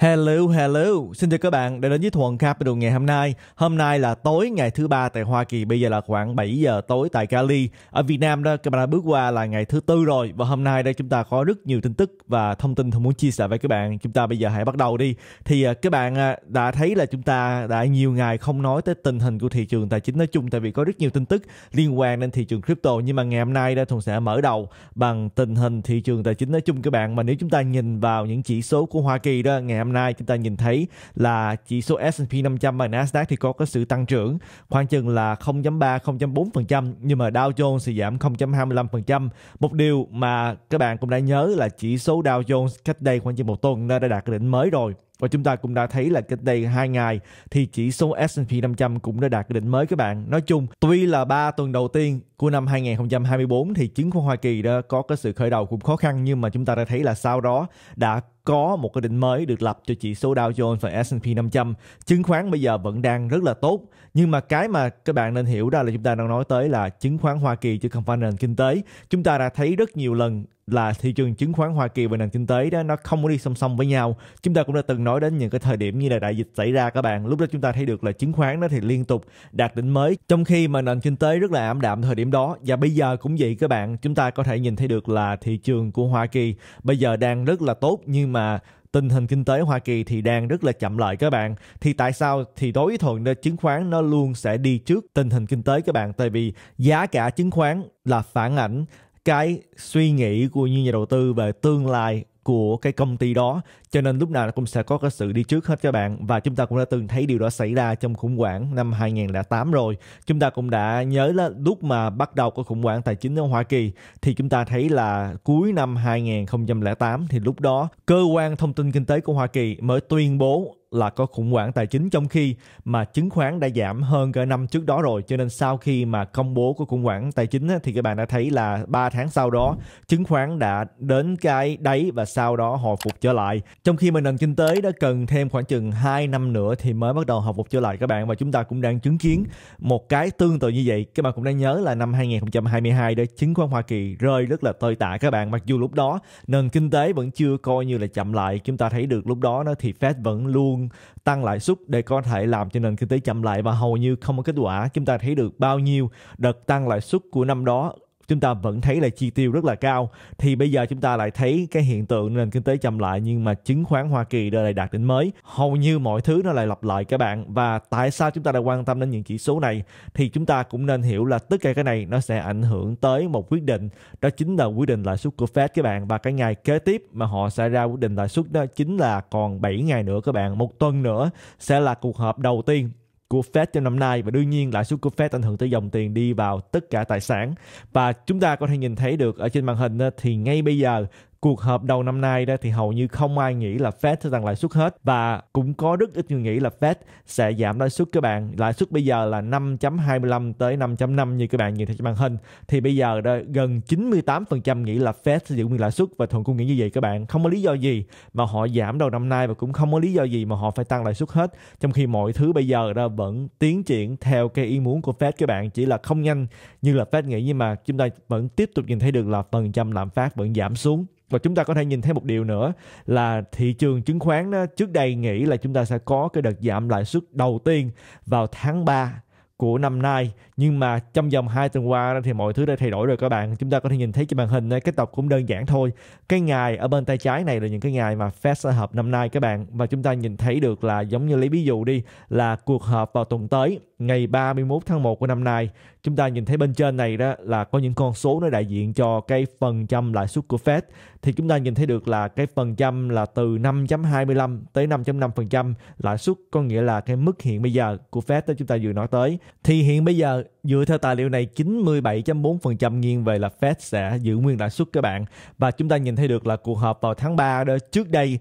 Hello, hello. Xin chào các bạn đã đến với Thuần Capital ngày hôm nay. Hôm nay là tối ngày thứ ba tại Hoa Kỳ, bây giờ là khoảng 7 giờ tối tại Cali. Ở Việt Nam đó, các bạn đã bước qua là ngày thứ tư rồi và hôm nay đây chúng ta có rất nhiều tin tức và thông tin tôi muốn chia sẻ với các bạn. Chúng ta bây giờ hãy bắt đầu đi. Thì à, các bạn à, đã thấy là chúng ta đã nhiều ngày không nói tới tình hình của thị trường tài chính nói chung tại vì có rất nhiều tin tức liên quan đến thị trường crypto nhưng mà ngày hôm nay đây Thuần sẽ mở đầu bằng tình hình thị trường tài chính nói chung các bạn. Mà nếu chúng ta nhìn vào những chỉ số của Hoa Kỳ đó ngày hôm hôm nay chúng ta nhìn thấy là chỉ số S&P 500 và Nasdaq thì có cái sự tăng trưởng khoảng chừng là 0.3 0.4% nhưng mà Dow Jones thì giảm 0.25%. Một điều mà các bạn cũng đã nhớ là chỉ số Dow Jones cách đây khoảng chừng một tuần đã đạt đỉnh mới rồi và chúng ta cũng đã thấy là cách đây 2 ngày thì chỉ số S&P 500 cũng đã đạt cái đỉnh mới các bạn. Nói chung, tuy là 3 tuần đầu tiên của năm 2024 thì chứng khoán Hoa Kỳ đã có cái sự khởi đầu cũng khó khăn nhưng mà chúng ta đã thấy là sau đó đã có một cái đỉnh mới được lập cho chỉ số Dow Jones và S&P 500. Chứng khoán bây giờ vẫn đang rất là tốt, nhưng mà cái mà các bạn nên hiểu ra là chúng ta đang nói tới là chứng khoán Hoa Kỳ chứ không phải nền kinh tế. Chúng ta đã thấy rất nhiều lần là thị trường chứng khoán Hoa Kỳ và nền kinh tế đó nó không có đi song song với nhau. Chúng ta cũng đã từng nói đến những cái thời điểm như là đại dịch xảy ra các bạn. Lúc đó chúng ta thấy được là chứng khoán nó thì liên tục đạt đỉnh mới trong khi mà nền kinh tế rất là ảm đạm thời điểm đó và bây giờ cũng vậy các bạn. Chúng ta có thể nhìn thấy được là thị trường của Hoa Kỳ bây giờ đang rất là tốt nhưng mà tình hình kinh tế Hoa Kỳ thì đang rất là chậm lại các bạn. Thì tại sao thì đối thuận chứng khoán nó luôn sẽ đi trước tình hình kinh tế các bạn tại vì giá cả chứng khoán là phản ảnh cái suy nghĩ của những nhà đầu tư về tương lai của cái công ty đó cho nên lúc nào nó cũng sẽ có cái sự đi trước hết các bạn và chúng ta cũng đã từng thấy điều đó xảy ra trong khủng hoảng năm 2008 rồi chúng ta cũng đã nhớ là lúc mà bắt đầu có khủng hoảng tài chính ở Hoa Kỳ thì chúng ta thấy là cuối năm 2008 thì lúc đó cơ quan thông tin kinh tế của Hoa Kỳ mới tuyên bố là có khủng hoảng tài chính trong khi mà chứng khoán đã giảm hơn cả năm trước đó rồi cho nên sau khi mà công bố của khủng hoảng tài chính thì các bạn đã thấy là 3 tháng sau đó chứng khoán đã đến cái đáy và sau đó hồi phục trở lại trong khi mà nền kinh tế đã cần thêm khoảng chừng 2 năm nữa thì mới bắt đầu học phục trở lại các bạn và chúng ta cũng đang chứng kiến một cái tương tự như vậy. Các bạn cũng đang nhớ là năm 2022 đó chứng khoán Hoa Kỳ rơi rất là tơi tả các bạn mặc dù lúc đó nền kinh tế vẫn chưa coi như là chậm lại. Chúng ta thấy được lúc đó nó thì Fed vẫn luôn tăng lãi suất để có thể làm cho nền kinh tế chậm lại và hầu như không có kết quả. Chúng ta thấy được bao nhiêu đợt tăng lãi suất của năm đó chúng ta vẫn thấy là chi tiêu rất là cao thì bây giờ chúng ta lại thấy cái hiện tượng nền kinh tế chậm lại nhưng mà chứng khoán Hoa Kỳ đã lại đạt đỉnh mới hầu như mọi thứ nó lại lặp lại các bạn và tại sao chúng ta lại quan tâm đến những chỉ số này thì chúng ta cũng nên hiểu là tất cả cái này nó sẽ ảnh hưởng tới một quyết định đó chính là quyết định lãi suất của Fed các bạn và cái ngày kế tiếp mà họ sẽ ra quyết định lãi suất đó chính là còn 7 ngày nữa các bạn một tuần nữa sẽ là cuộc họp đầu tiên của Fed trong năm nay và đương nhiên lãi suất của Fed ảnh hưởng tới dòng tiền đi vào tất cả tài sản và chúng ta có thể nhìn thấy được ở trên màn hình ờ, thì ngay bây giờ cuộc họp đầu năm nay đó thì hầu như không ai nghĩ là Fed sẽ tăng lãi suất hết và cũng có rất ít người nghĩ là Fed sẽ giảm lãi suất các bạn. Lãi suất bây giờ là 5.25 tới 5.5 như các bạn nhìn thấy trên màn hình thì bây giờ đó, gần 98% nghĩ là Fed sẽ giữ nguyên lãi suất và thường cũng nghĩ như vậy các bạn. Không có lý do gì mà họ giảm đầu năm nay và cũng không có lý do gì mà họ phải tăng lãi suất hết trong khi mọi thứ bây giờ đó vẫn tiến triển theo cái ý muốn của Fed các bạn chỉ là không nhanh như là Fed nghĩ nhưng mà chúng ta vẫn tiếp tục nhìn thấy được là phần trăm lạm phát vẫn giảm xuống và chúng ta có thể nhìn thấy một điều nữa là thị trường chứng khoán đó, trước đây nghĩ là chúng ta sẽ có cái đợt giảm lãi suất đầu tiên vào tháng 3 của năm nay nhưng mà trong vòng 2 tuần qua thì mọi thứ đã thay đổi rồi các bạn chúng ta có thể nhìn thấy trên màn hình cái tập cũng đơn giản thôi cái ngày ở bên tay trái này là những cái ngày mà Fed sẽ họp năm nay các bạn và chúng ta nhìn thấy được là giống như lấy ví dụ đi là cuộc họp vào tuần tới ngày 31 tháng 1 của năm nay chúng ta nhìn thấy bên trên này đó là có những con số nó đại diện cho cái phần trăm lãi suất của Fed thì chúng ta nhìn thấy được là cái phần trăm là từ 5.25 tới 5.5% lãi suất có nghĩa là cái mức hiện bây giờ của Fed đó chúng ta vừa nói tới thì hiện bây giờ dựa theo tài liệu này 97.4% nghiêng về là Fed sẽ giữ nguyên lãi suất các bạn và chúng ta nhìn thấy được là cuộc họp vào tháng 3 đó trước đây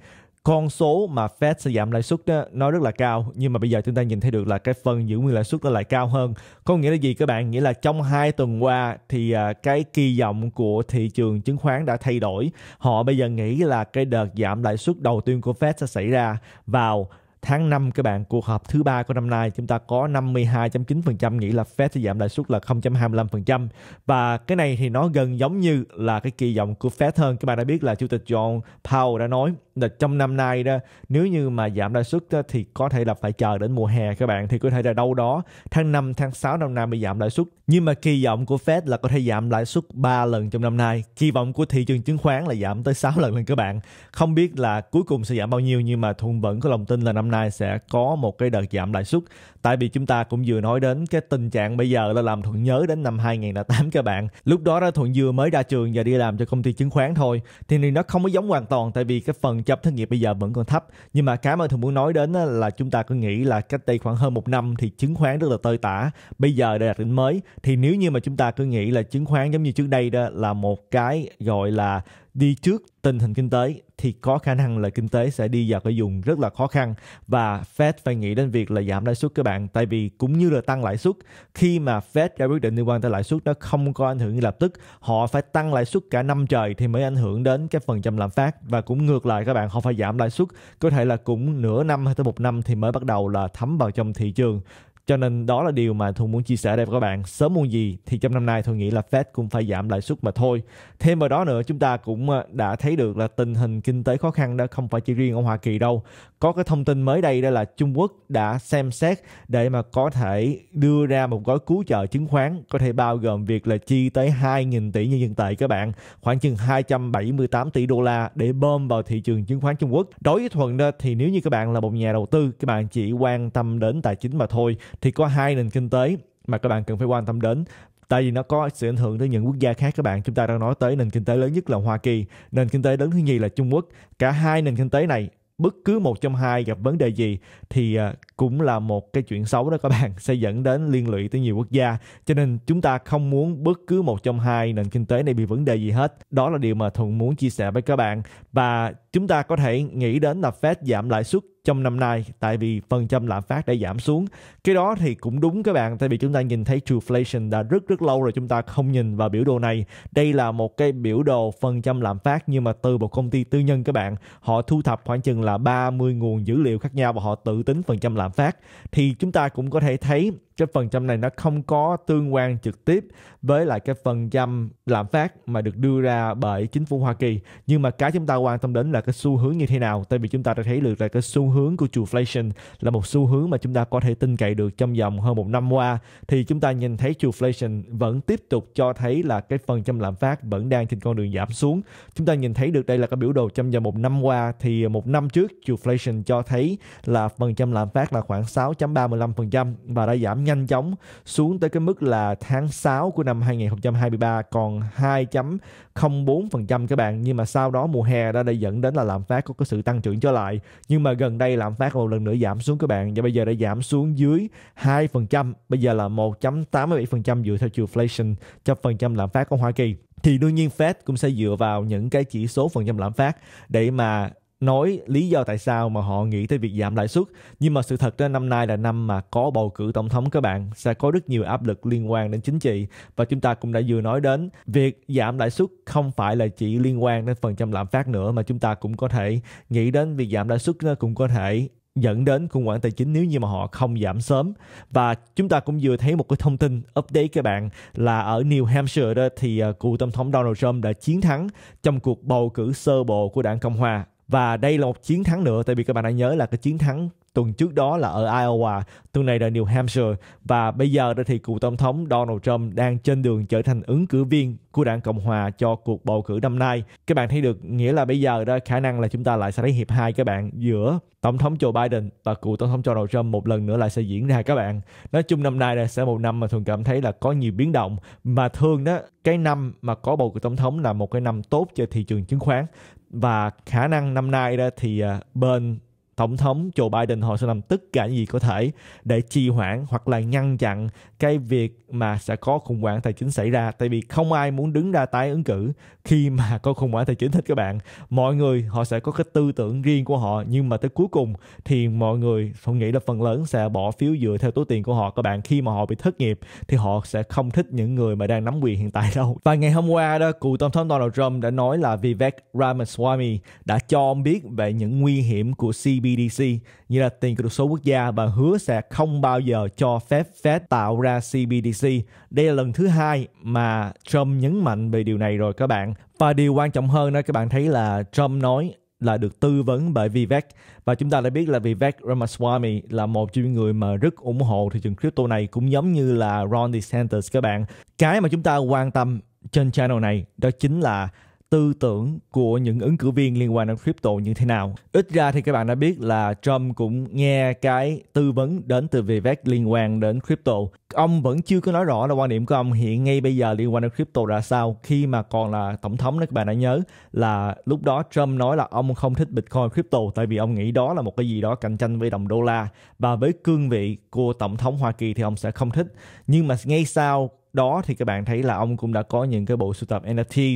con số mà Fed sẽ giảm lãi suất đó, nó rất là cao nhưng mà bây giờ chúng ta nhìn thấy được là cái phần giữ nguyên lãi suất nó lại cao hơn có nghĩa là gì các bạn nghĩa là trong hai tuần qua thì à, cái kỳ vọng của thị trường chứng khoán đã thay đổi họ bây giờ nghĩ là cái đợt giảm lãi suất đầu tiên của Fed sẽ xảy ra vào Tháng 5 các bạn, cuộc họp thứ ba của năm nay chúng ta có 52.9% nghĩ là Fed sẽ giảm lãi suất là 0.25% và cái này thì nó gần giống như là cái kỳ vọng của Fed hơn. Các bạn đã biết là Chủ tịch John Powell đã nói là trong năm nay đó nếu như mà giảm lãi suất thì có thể là phải chờ đến mùa hè các bạn thì có thể là đâu đó tháng 5, tháng 6 năm nay mới giảm lãi suất. Nhưng mà kỳ vọng của Fed là có thể giảm lãi suất 3 lần trong năm nay. Kỳ vọng của thị trường chứng khoán là giảm tới 6 lần lên các bạn. Không biết là cuối cùng sẽ giảm bao nhiêu nhưng mà Thuận vẫn có lòng tin là năm nay nay sẽ có một cái đợt giảm lãi suất tại vì chúng ta cũng vừa nói đến cái tình trạng bây giờ là làm thuận nhớ đến năm 2008 các bạn lúc đó đó thuận vừa mới ra trường và đi làm cho công ty chứng khoán thôi thì nó không có giống hoàn toàn tại vì cái phần chấp thất nghiệp bây giờ vẫn còn thấp nhưng mà cái mà thuận muốn nói đến là chúng ta cứ nghĩ là cách đây khoảng hơn một năm thì chứng khoán rất là tơi tả bây giờ đã đạt đỉnh mới thì nếu như mà chúng ta cứ nghĩ là chứng khoán giống như trước đây đó là một cái gọi là đi trước tình hình kinh tế thì có khả năng là kinh tế sẽ đi vào cái dùng rất là khó khăn và Fed phải nghĩ đến việc là giảm lãi suất các bạn tại vì cũng như là tăng lãi suất khi mà Fed ra quyết định liên quan tới lãi suất nó không có ảnh hưởng ngay lập tức họ phải tăng lãi suất cả năm trời thì mới ảnh hưởng đến cái phần trăm lạm phát và cũng ngược lại các bạn họ phải giảm lãi suất có thể là cũng nửa năm hay tới một năm thì mới bắt đầu là thấm vào trong thị trường cho nên đó là điều mà Thuận muốn chia sẻ đây với các bạn. Sớm muộn gì thì trong năm nay Thuận nghĩ là Fed cũng phải giảm lãi suất mà thôi. Thêm vào đó nữa chúng ta cũng ờ, đã thấy được là tình hình kinh tế khó khăn đã không phải chỉ riêng ở Hoa Kỳ đâu. Có cái thông tin mới đây đó là Trung Quốc đã xem xét để mà có thể đưa ra một gói cứu trợ chứng khoán có thể bao gồm việc là chi tới 2.000 tỷ nhân dân tệ các bạn, khoảng chừng 278 tỷ đô la để bơm vào thị trường chứng khoán Trung Quốc. Đối với Thuận đó thì nếu như các bạn là một nhà đầu tư, các bạn chỉ quan tâm đến tài chính mà thôi thì có hai nền kinh tế mà các bạn cần phải quan tâm đến tại vì nó có sự ảnh hưởng tới những quốc gia khác các bạn chúng ta đang nói tới nền kinh tế lớn nhất là Hoa Kỳ nền kinh tế lớn thứ nhì là Trung Quốc cả hai nền kinh tế này bất cứ một trong hai gặp vấn đề gì thì à, cũng là một cái chuyện xấu đó các bạn sẽ dẫn đến liên lụy tới nhiều quốc gia cho nên chúng ta không muốn bất cứ một trong hai nền kinh tế này bị vấn đề gì hết đó là điều mà thuận muốn chia sẻ với các bạn và chúng ta có thể nghĩ đến là Fed giảm lãi suất trong năm nay tại vì phần trăm lạm phát đã giảm xuống cái đó thì cũng đúng các bạn tại vì chúng ta nhìn thấy trueflation đã rất rất lâu rồi chúng ta không nhìn vào biểu đồ này đây là một cái biểu đồ phần trăm lạm phát nhưng mà từ một công ty tư nhân các bạn họ thu thập khoảng chừng là 30 nguồn dữ liệu khác nhau và họ tự tính phần trăm lạm phát thì chúng ta cũng có thể thấy cái phần trăm này nó không có tương quan trực tiếp với lại cái phần trăm lạm phát mà được đưa ra bởi chính phủ Hoa Kỳ nhưng mà cái chúng ta quan tâm đến là cái xu hướng như thế nào tại vì chúng ta đã thấy được là cái xu hướng của stagflation là một xu hướng mà chúng ta có thể tin cậy được trong vòng hơn một năm qua thì chúng ta nhìn thấy stagflation vẫn tiếp tục cho thấy là cái phần trăm lạm phát vẫn đang trên con đường giảm xuống chúng ta nhìn thấy được đây là cái biểu đồ trong vòng một năm qua thì một năm trước stagflation cho thấy là phần trăm lạm phát là khoảng 6.35% và đã giảm nhanh chóng xuống tới cái mức là tháng 6 của năm 2023 còn 2.04% các bạn nhưng mà sau đó mùa hè đã đã dẫn đến là lạm phát có cái sự tăng trưởng trở lại nhưng mà gần đây lạm phát một lần nữa giảm xuống các bạn và bây giờ đã giảm xuống dưới 2% bây giờ là 1.87% dựa theo inflation cho phần trăm lạm phát của Hoa Kỳ thì đương nhiên Fed cũng sẽ dựa vào những cái chỉ số phần trăm lạm phát để mà nói lý do tại sao mà họ nghĩ tới việc giảm lãi suất nhưng mà sự thật ra năm nay là năm mà có bầu cử tổng thống các bạn sẽ có rất nhiều áp lực liên quan đến chính trị và chúng ta cũng đã vừa nói đến việc giảm lãi suất không phải là chỉ liên quan đến phần trăm lạm phát nữa mà chúng ta cũng có thể nghĩ đến việc giảm lãi suất nó cũng có thể dẫn đến khủng hoảng tài chính nếu như mà họ không giảm sớm và chúng ta cũng vừa thấy một cái thông tin update các bạn là ở New Hampshire đó thì à, cựu tổng thống Donald Trump đã chiến thắng trong cuộc bầu cử sơ bộ của đảng Cộng hòa và đây là một chiến thắng nữa tại vì các bạn đã nhớ là cái chiến thắng tuần trước đó là ở Iowa, tuần này là New Hampshire và bây giờ đó thì cựu tổng thống Donald Trump đang trên đường trở thành ứng cử viên của đảng Cộng hòa cho cuộc bầu cử năm nay. Các bạn thấy được nghĩa là bây giờ đó khả năng là chúng ta lại sẽ thấy hiệp hai các bạn giữa tổng thống Joe Biden và cựu tổng thống Donald Trump một lần nữa lại sẽ diễn ra các bạn. Nói chung năm nay là sẽ một năm mà thường cảm thấy là có nhiều biến động mà thường đó cái năm mà có bầu cử tổng thống là một cái năm tốt cho thị trường chứng khoán và khả năng năm nay đó thì à, bên Tổng thống Joe Biden họ sẽ làm tất cả những gì có thể để trì hoãn hoặc là ngăn chặn cái việc mà sẽ có khủng hoảng tài chính xảy ra. Tại vì không ai muốn đứng ra tái ứng cử khi mà có khủng hoảng tài chính hết các bạn. Mọi người họ sẽ có cái tư tưởng riêng của họ nhưng mà tới cuối cùng thì mọi người không nghĩ là phần lớn sẽ bỏ phiếu dựa theo túi tiền của họ các bạn. Khi mà họ bị thất nghiệp thì họ sẽ không thích những người mà đang nắm quyền hiện tại đâu. Và ngày hôm qua đó, cựu tổng thống Donald Trump đã nói là Vivek Ramaswamy đã cho ông biết về những nguy hiểm của CB CBDC như là tiền kỹ thuật số quốc gia và hứa sẽ không bao giờ cho phép Fed tạo ra CBDC. Đây là lần thứ hai mà Trump nhấn mạnh về điều này rồi các bạn. Và điều quan trọng hơn đó các bạn thấy là Trump nói là được tư vấn bởi Vivek và chúng ta đã biết là Vivek Ramaswamy là một trong những người mà rất ủng hộ thị trường crypto này cũng giống như là Ron DeSantis các bạn. Cái mà chúng ta quan tâm trên channel này đó chính là tư tưởng của những ứng cử viên liên quan đến crypto như thế nào. Ít ra thì các bạn đã biết là Trump cũng nghe cái tư vấn đến từ Vivek liên quan đến crypto. Ông vẫn chưa có nói rõ là quan điểm của ông hiện ngay bây giờ liên quan đến crypto ra sao khi mà còn là tổng thống đó các bạn đã nhớ là lúc đó Trump nói là ông không thích Bitcoin crypto tại vì ông nghĩ đó là một cái gì đó cạnh tranh với đồng đô la và với cương vị của tổng thống Hoa Kỳ thì ông sẽ không thích. Nhưng mà ngay sau đó thì các bạn thấy là ông cũng đã có những cái bộ sưu tập NFTs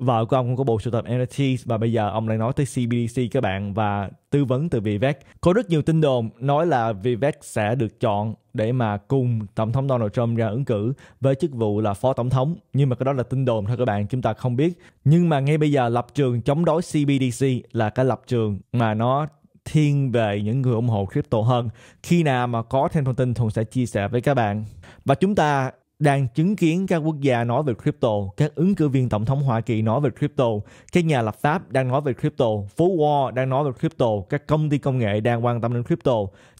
vợ của ông cũng có bộ sưu tập NFT và bây giờ ông lại nói tới CBDC các bạn và tư vấn từ Vivek. Có rất nhiều tin đồn nói là Vivek sẽ được chọn để mà cùng tổng thống Donald Trump ra ứng cử với chức vụ là phó tổng thống. Nhưng mà cái đó là tin đồn thôi các bạn, chúng ta không biết. Nhưng mà ngay bây giờ lập trường chống đối CBDC là cái lập trường mà nó thiên về những người ủng hộ crypto hơn. Khi nào mà có thêm thông tin Thuận sẽ chia sẻ với các bạn. Và chúng ta đang chứng kiến các quốc gia nói về crypto, các ứng cử viên tổng thống Hoa Kỳ nói về crypto, các nhà lập pháp đang nói về crypto, phố Wall đang nói về crypto, các công ty công nghệ đang quan tâm đến crypto.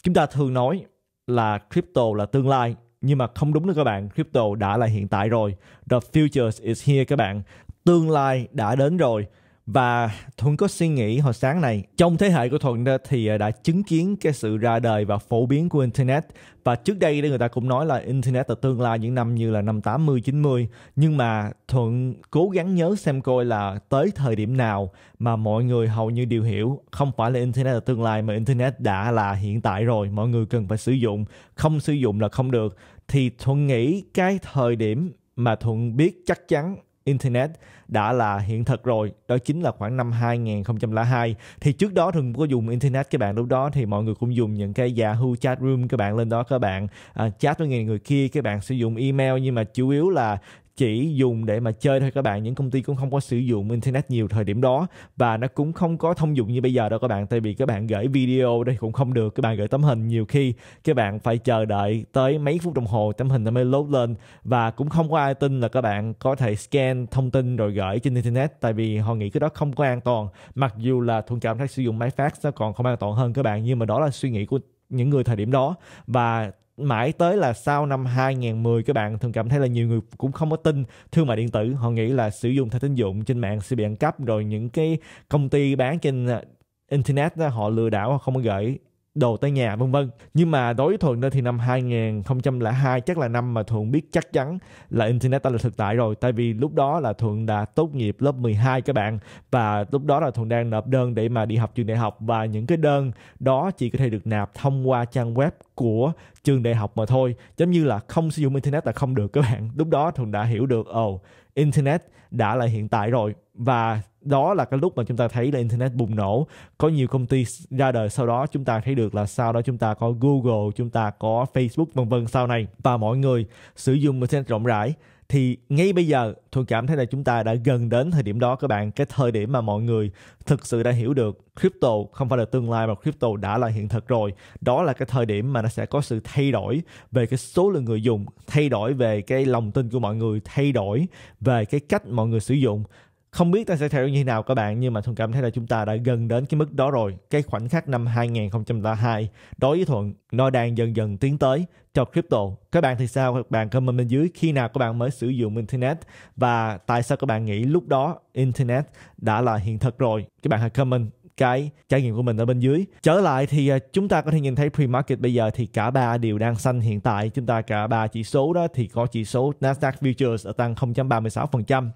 Chúng ta thường nói là crypto là tương lai, nhưng mà không đúng nữa các bạn, crypto đã là hiện tại rồi. The future is here các bạn. Tương lai đã đến rồi. Và Thuận có suy nghĩ hồi sáng này, trong thế hệ của Thuận thì à, đã chứng kiến cái sự ra đời và phổ biến của Internet. Và trước đây người ta cũng nói là Internet ở tương lai những năm như là năm 80, 90. Nhưng mà Thuận cố gắng nhớ xem coi là tới thời điểm nào mà mọi người hầu như đều hiểu không phải là Internet ở tương lai mà Internet đã là hiện tại rồi. Mọi người cần phải sử dụng, không sử dụng là không được. Thì Thuận nghĩ cái thời điểm mà Thuận biết chắc chắn Internet đã là hiện thực rồi đó chính là khoảng năm 2002 thì trước đó thường có dùng Internet các bạn lúc đó thì mọi người cũng dùng những cái Yahoo chat room các bạn lên đó các bạn uh, chat với người người kia các bạn sử dụng email nhưng mà chủ yếu là chỉ dùng để mà chơi thôi các bạn những công ty cũng không có sử dụng internet nhiều thời điểm đó và nó cũng không có thông dụng như bây giờ đâu các bạn tại vì các bạn gửi video đây cũng không được các bạn gửi tấm hình nhiều khi các bạn phải chờ đợi tới mấy phút đồng hồ tấm hình nó mới load lên và cũng không có ai tin là các bạn có thể scan thông tin rồi gửi trên internet tại vì họ nghĩ cái đó không có an toàn mặc dù là thuận cảm thấy sử dụng máy fax nó còn không an toàn hơn các bạn nhưng mà đó là suy nghĩ của những người thời điểm đó và mãi tới là sau năm 2010 các bạn thường cảm thấy là nhiều người cũng không có tin thương mại điện tử họ nghĩ là sử dụng thẻ tín dụng trên mạng sẽ bị ăn cắp rồi những cái công ty bán trên à, internet họ lừa đảo họ không có gửi đồ tay nhà vân vân nhưng mà đối với thuận thì năm 2002 chắc là năm mà thuận biết chắc chắn là internet đã là thực tại rồi tại vì lúc đó là thuận đã tốt nghiệp lớp 12 các bạn và lúc đó là thuận đang nộp đơn để mà đi học trường đại học và những cái đơn đó chỉ có thể được nạp thông qua trang web của trường đại học mà thôi giống như là không sử dụng internet là không được các bạn lúc đó thuận đã hiểu được ồ oh, internet đã là hiện tại rồi và đó là cái lúc mà chúng ta thấy là internet bùng nổ có nhiều công ty ra đời sau đó chúng ta thấy được là sau đó chúng ta có google chúng ta có facebook vân vân sau này và mọi người sử dụng internet rộng rãi thì ngay bây giờ tôi cảm thấy là chúng ta đã gần đến thời điểm đó các bạn cái thời điểm mà mọi người thực sự đã hiểu được crypto không phải là tương lai mà crypto đã là hiện thực rồi đó là cái thời điểm mà nó sẽ có sự thay đổi về cái số lượng người dùng thay đổi về cái lòng tin của mọi người thay đổi về cái cách mọi người sử dụng không biết ta sẽ theo như thế nào các bạn nhưng mà thuận cảm thấy là chúng ta đã gần đến cái mức đó rồi cái khoảnh khắc năm 2022 đối với thuận nó đang dần dần tiến tới cho crypto các bạn thì sao các bạn comment bên dưới khi nào các bạn mới sử dụng internet và tại sao các bạn nghĩ lúc đó internet đã là hiện thực rồi các bạn hãy comment cái trải nghiệm của mình ở bên dưới trở lại thì à, chúng ta có thể nhìn thấy pre-market bây giờ thì cả ba đều đang xanh hiện tại chúng ta cả ba chỉ số đó thì có chỉ số Nasdaq futures ở tăng 0.36%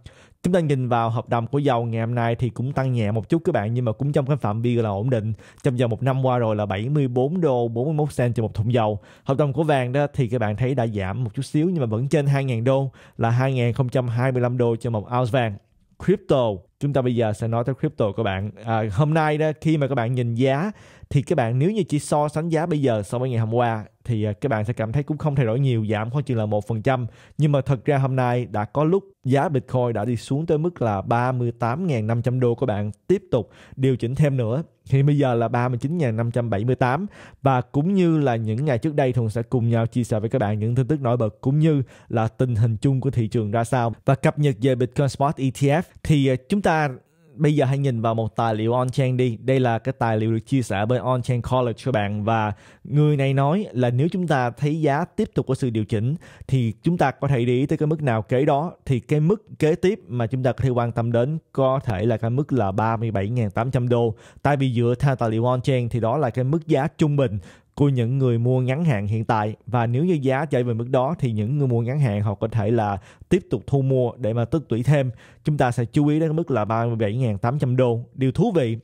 chúng ta nhìn vào hợp đồng của dầu ngày hôm nay thì cũng tăng nhẹ một chút các bạn nhưng mà cũng trong cái phạm vi là ổn định trong vòng một năm qua rồi là 74 đô 41 cent cho một thùng dầu hợp đồng của vàng đó thì các bạn thấy đã giảm một chút xíu nhưng mà vẫn trên 2.000 đô là 2.025 đô cho một ounce vàng crypto chúng ta bây giờ sẽ nói tới crypto các bạn à, hôm nay đó khi mà các bạn nhìn giá thì các bạn nếu như chỉ so sánh giá bây giờ so với ngày hôm qua thì à, các bạn sẽ cảm thấy cũng không thay đổi nhiều giảm khoảng chừng là một phần trăm nhưng mà thật ra hôm nay đã có lúc giá Bitcoin đã đi xuống tới mức là 38.500 đô các bạn tiếp tục điều chỉnh thêm nữa thì bây giờ là 39.578 và cũng như là những ngày trước đây thường sẽ cùng nhau chia sẻ với các bạn những tin tức nổi bật cũng như là tình hình chung của thị trường ra sao và cập nhật về Bitcoin Spot ETF thì à, chúng ta bây giờ hãy nhìn vào một tài liệu on-chain đi. Đây là cái tài liệu được chia sẻ bên on-chain college cho bạn và người này nói là nếu chúng ta thấy giá tiếp tục có sự điều chỉnh thì chúng ta có thể để ý tới cái mức nào kế đó thì cái mức kế tiếp mà chúng ta có thể quan tâm đến có thể là cái mức là 37.800 đô. Tại vì dựa theo tài liệu on-chain thì đó là cái mức giá trung bình của những người mua ngắn hạn hiện tại và nếu như giá chạy về mức đó thì những người mua ngắn hạn họ có thể là tiếp tục thu mua để mà tích lũy thêm chúng ta sẽ chú ý đến mức là 37.800 đô điều thú vị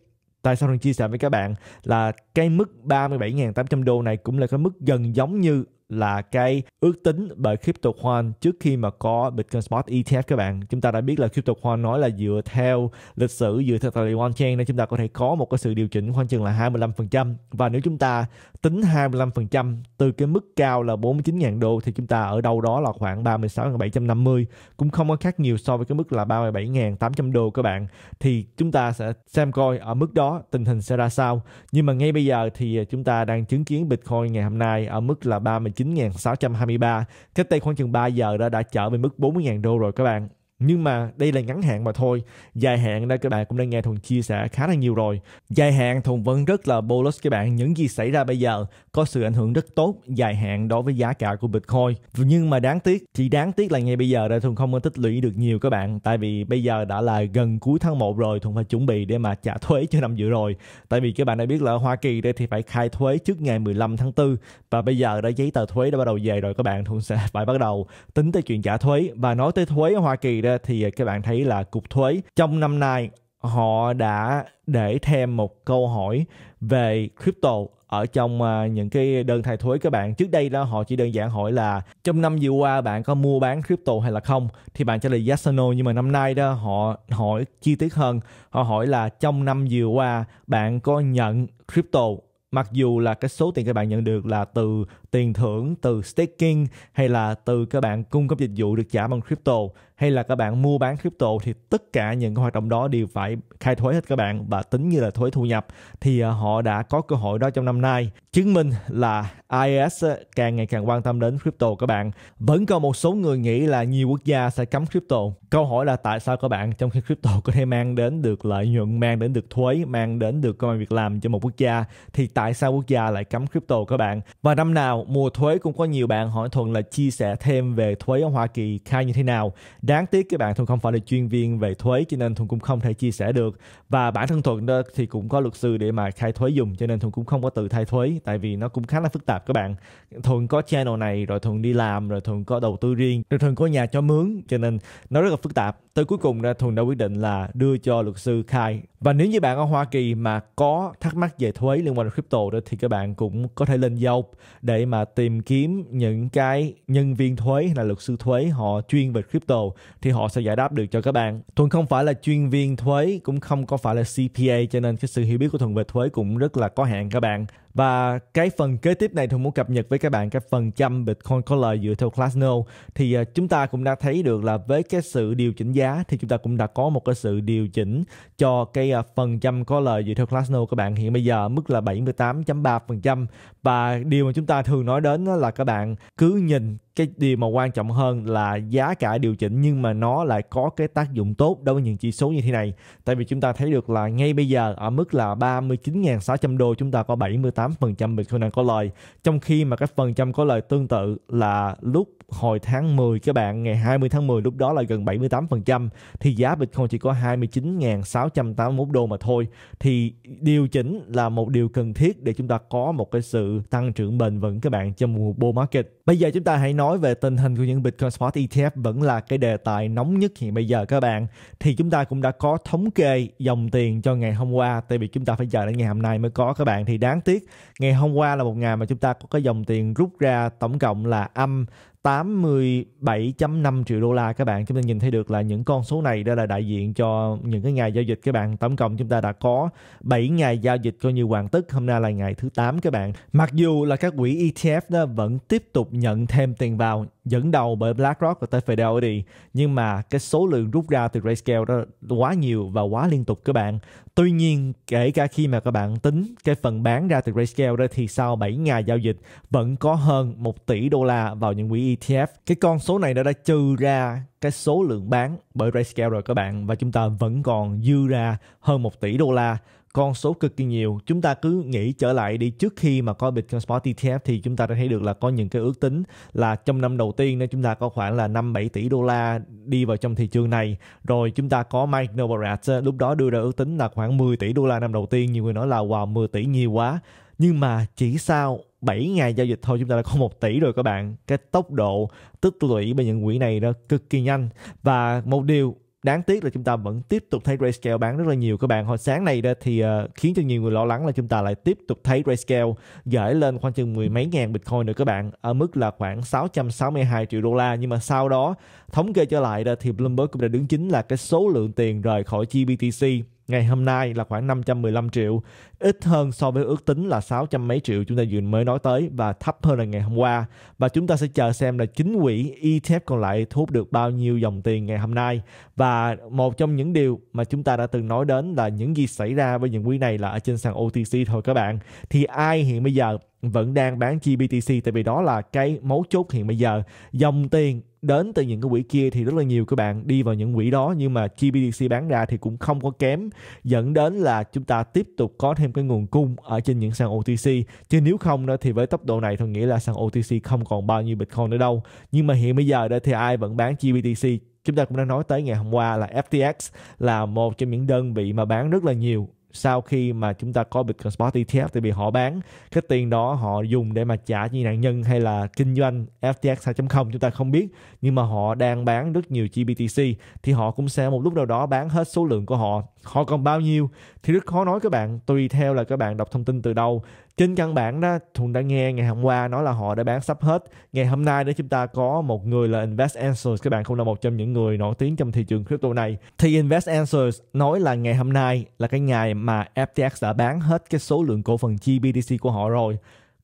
tại sao mình chia sẻ với các bạn là cái mức 37.800 đô này cũng là cái mức gần giống như là cái ước tính bởi CryptoQuant trước khi mà có Bitcoin Spot ETF các bạn. Chúng ta đã biết là CryptoQuant nói là dựa theo lịch sử, dựa theo tài liệu on-chain nên chúng ta có thể có một cái sự điều chỉnh khoảng chừng là 25% và nếu chúng ta tính 25% từ cái mức cao là 49.000 đô thì chúng ta ở đâu đó là khoảng 36.750 cũng không có khác nhiều so với cái mức là 37.800 đô các bạn thì chúng ta sẽ xem coi ở mức đó tình hình sẽ ra sao nhưng mà ngay bây giờ thì à, chúng ta đang chứng kiến Bitcoin ngày hôm nay ở mức là 39 9 623 Cách đây khoảng chừng 3 giờ đó đã trở về mức 40.000 đô rồi các bạn nhưng mà đây là ngắn hạn mà thôi dài hạn đây các bạn cũng đã nghe thùng chia sẻ khá là nhiều rồi dài hạn thùng vẫn rất là bullish các bạn những gì xảy ra bây giờ có sự ảnh hưởng rất tốt dài hạn đối với giá cả của bitcoin nhưng mà đáng tiếc chỉ đáng tiếc là ngay bây giờ đây thùng không có tích lũy được nhiều các bạn tại vì bây giờ đã là gần cuối tháng 1 rồi thùng phải chuẩn bị để mà trả thuế cho năm dự rồi tại vì các bạn đã biết là ở hoa kỳ đây thì phải khai thuế trước ngày 15 tháng 4 và bây giờ đã giấy tờ thuế đã bắt đầu về rồi các bạn thùng sẽ phải bắt đầu tính tới chuyện trả thuế và nói tới thuế ở hoa kỳ đây thì các bạn thấy là cục thuế trong năm nay họ đã để thêm một câu hỏi về crypto ở trong à, những cái đơn thay thuế các bạn trước đây đó họ chỉ đơn giản hỏi là trong năm vừa qua bạn có mua bán crypto hay là không thì bạn trả lời yes or no nhưng mà năm nay đó họ hỏi chi tiết hơn họ hỏi là trong năm vừa qua bạn có nhận crypto mặc dù là cái số tiền các bạn nhận được là từ tiền thưởng từ staking hay là từ các bạn cung cấp dịch vụ được trả bằng crypto hay là các bạn mua bán crypto thì tất cả những cái hoạt động đó đều phải khai thuế hết các bạn và tính như là thuế thu nhập thì à, họ đã có cơ hội đó trong năm nay chứng minh là IS à, càng ngày càng quan tâm đến crypto các bạn vẫn còn một số người nghĩ là nhiều quốc gia sẽ cấm crypto câu hỏi là tại sao các bạn trong khi crypto có thể mang đến được lợi nhuận mang đến được thuế mang đến được công an việc làm cho một quốc gia thì tại sao quốc gia lại cấm crypto các bạn và năm nào mùa thuế cũng có nhiều bạn hỏi thuận là chia sẻ thêm về thuế ở hoa kỳ khai như thế nào đáng tiếc các bạn thuận không phải là chuyên viên về thuế cho nên thuận cũng không thể chia sẻ được và bản thân thuận đó thì cũng có luật sư để mà khai thuế dùng cho nên thuận cũng không có tự khai thuế tại vì nó cũng khá là phức tạp các bạn thuận có channel này rồi thuận đi làm rồi thuận có đầu tư riêng rồi thuận có nhà cho mướn cho nên nó rất là phức tạp tới cuối cùng ra thuận đã quyết định là đưa cho luật sư khai và nếu như bạn ở hoa kỳ mà có thắc mắc về thuế liên quan đến crypto đó thì các bạn cũng có thể lên Yelp để mà tìm kiếm những cái nhân viên thuế hay là luật sư thuế họ chuyên về crypto thì họ sẽ giải đáp được cho các bạn. Thuần không phải là chuyên viên thuế cũng không có phải là CPA cho nên cái sự hiểu biết của Thuần về thuế cũng rất là có hạn các bạn. Và cái phần kế tiếp này tôi muốn cập nhật với các bạn cái phần trăm Bitcoin có lời dựa theo Glassnode thì à, chúng ta cũng đã thấy được là với cái sự điều chỉnh giá thì chúng ta cũng đã có một cái sự điều chỉnh cho cái à, phần trăm lời dựa theo Glassnode các bạn hiện bây giờ mức là 78.3% và điều mà chúng ta thường nói đến là các bạn cứ nhìn cái điều mà quan trọng hơn là giá cả điều chỉnh nhưng mà nó lại có cái tác dụng tốt đối với những chỉ số như thế này. Tại vì chúng ta thấy được là ngay bây giờ ở mức là 39.600 đô chúng ta có 78% Bitcoin đang có lời. Trong khi mà cái phần trăm có lời tương tự là lúc hồi tháng 10 các bạn ngày 20 tháng 10 lúc đó là gần 78% thì giá Bitcoin chỉ có 29.681 đô mà thôi thì điều chỉnh là một điều cần thiết để chúng ta có một cái sự tăng trưởng bền vững các bạn trong mùa bull market. Bây giờ chúng ta hãy nói nói về tình hình của những Bitcoin Spot ETF vẫn là cái đề tài nóng nhất hiện bây giờ các bạn thì chúng ta cũng đã có thống kê dòng tiền cho ngày hôm qua tại vì chúng ta phải chờ đến ngày hôm nay mới có các bạn thì đáng tiếc ngày hôm qua là một ngày mà chúng ta có cái dòng tiền rút ra tổng cộng là âm 87.5 triệu đô la các bạn chúng ta nhìn thấy được là những con số này đó là đại diện cho những cái ngày giao dịch các bạn tổng cộng chúng ta đã có 7 ngày giao dịch coi như hoàn tất hôm nay là ngày thứ 8 các bạn mặc dù là các quỹ ETF đó vẫn tiếp tục nhận thêm tiền vào dẫn đầu bởi BlackRock và tới Fidelity nhưng mà cái số lượng rút ra từ Grayscale đó quá nhiều và quá liên tục các bạn tuy nhiên kể cả khi mà các bạn tính cái phần bán ra từ Grayscale đó thì sau 7 ngày giao dịch vẫn có hơn 1 tỷ đô la vào những quỹ ETF cái con số này đã đã trừ ra cái số lượng bán bởi Grayscale rồi các bạn và chúng ta vẫn còn dư ra hơn 1 tỷ đô la con số cực kỳ nhiều chúng ta cứ nghĩ trở lại đi trước khi mà có Bitcoin Spot ETF thì chúng ta đã thấy được là có những cái ước tính là trong năm đầu tiên chúng ta có khoảng là 5-7 tỷ đô la đi vào trong thị trường này rồi chúng ta có Mike Novogratz lúc đó đưa ra ước tính là khoảng 10 tỷ đô la năm đầu tiên nhiều người nói là wow 10 tỷ nhiều quá nhưng mà chỉ sau 7 ngày giao dịch thôi chúng ta đã có 1 tỷ rồi các bạn cái tốc độ tích lũy bên những quỹ này đó cực kỳ nhanh và một điều đáng tiếc là chúng ta vẫn tiếp tục thấy Grayscale bán rất là nhiều các bạn hồi sáng này đó thì uh, khiến cho nhiều người lo lắng là chúng ta lại tiếp tục thấy Grayscale dở lên khoảng chừng mười mấy ngàn Bitcoin nữa các bạn ở mức là khoảng 662 triệu đô la nhưng mà sau đó thống kê trở lại đó thì Bloomberg cũng đã đứng chính là cái số lượng tiền rời khỏi GBTC ngày hôm nay là khoảng 515 triệu, ít hơn so với ước tính là 600 mấy triệu chúng ta vừa mới nói tới và thấp hơn là ngày hôm qua. Và chúng ta sẽ chờ xem là chính quỹ ETF còn lại thu hút được bao nhiêu dòng tiền ngày hôm nay. Và một trong những điều mà chúng ta đã từng nói đến là những gì xảy ra với những quỹ này là ở trên sàn OTC thôi các bạn. Thì ai hiện bây giờ vẫn đang bán GBTC tại vì đó là cái mấu chốt hiện bây giờ dòng tiền đến từ những cái quỹ kia thì rất là nhiều các bạn đi vào những quỹ đó nhưng mà khi BTC bán ra thì cũng không có kém dẫn đến là chúng ta tiếp tục có thêm cái nguồn cung ở trên những sàn OTC chứ nếu không nữa thì với tốc độ này tôi nghĩ là sàn OTC không còn bao nhiêu Bitcoin nữa đâu nhưng mà hiện bây giờ đó thì ai vẫn bán GBTC chúng ta cũng đã nói tới ngày hôm qua là FTX là một trong những đơn vị mà bán rất là nhiều sau khi mà chúng ta có Bitcoin Spot ETF thì bị e họ bán cái tiền đó họ dùng để mà trả cho nạn nhân hay là kinh doanh FTX 2.0 chúng ta không biết nhưng mà họ đang bán rất nhiều GBTC thì họ cũng sẽ một lúc nào đó bán hết số lượng của họ họ còn bao nhiêu thì rất khó nói các bạn tùy theo là các bạn đọc thông tin từ đâu trên căn bản đó thuận đã nghe ngày hôm qua nói là họ đã bán sắp hết ngày hôm nay để chúng ta có một người là invest answers các bạn không là một trong những người nổi tiếng trong thị trường crypto này thì invest answers nói là ngày hôm nay là cái ngày mà ftx đã bán hết cái số lượng cổ phần gbdc của họ rồi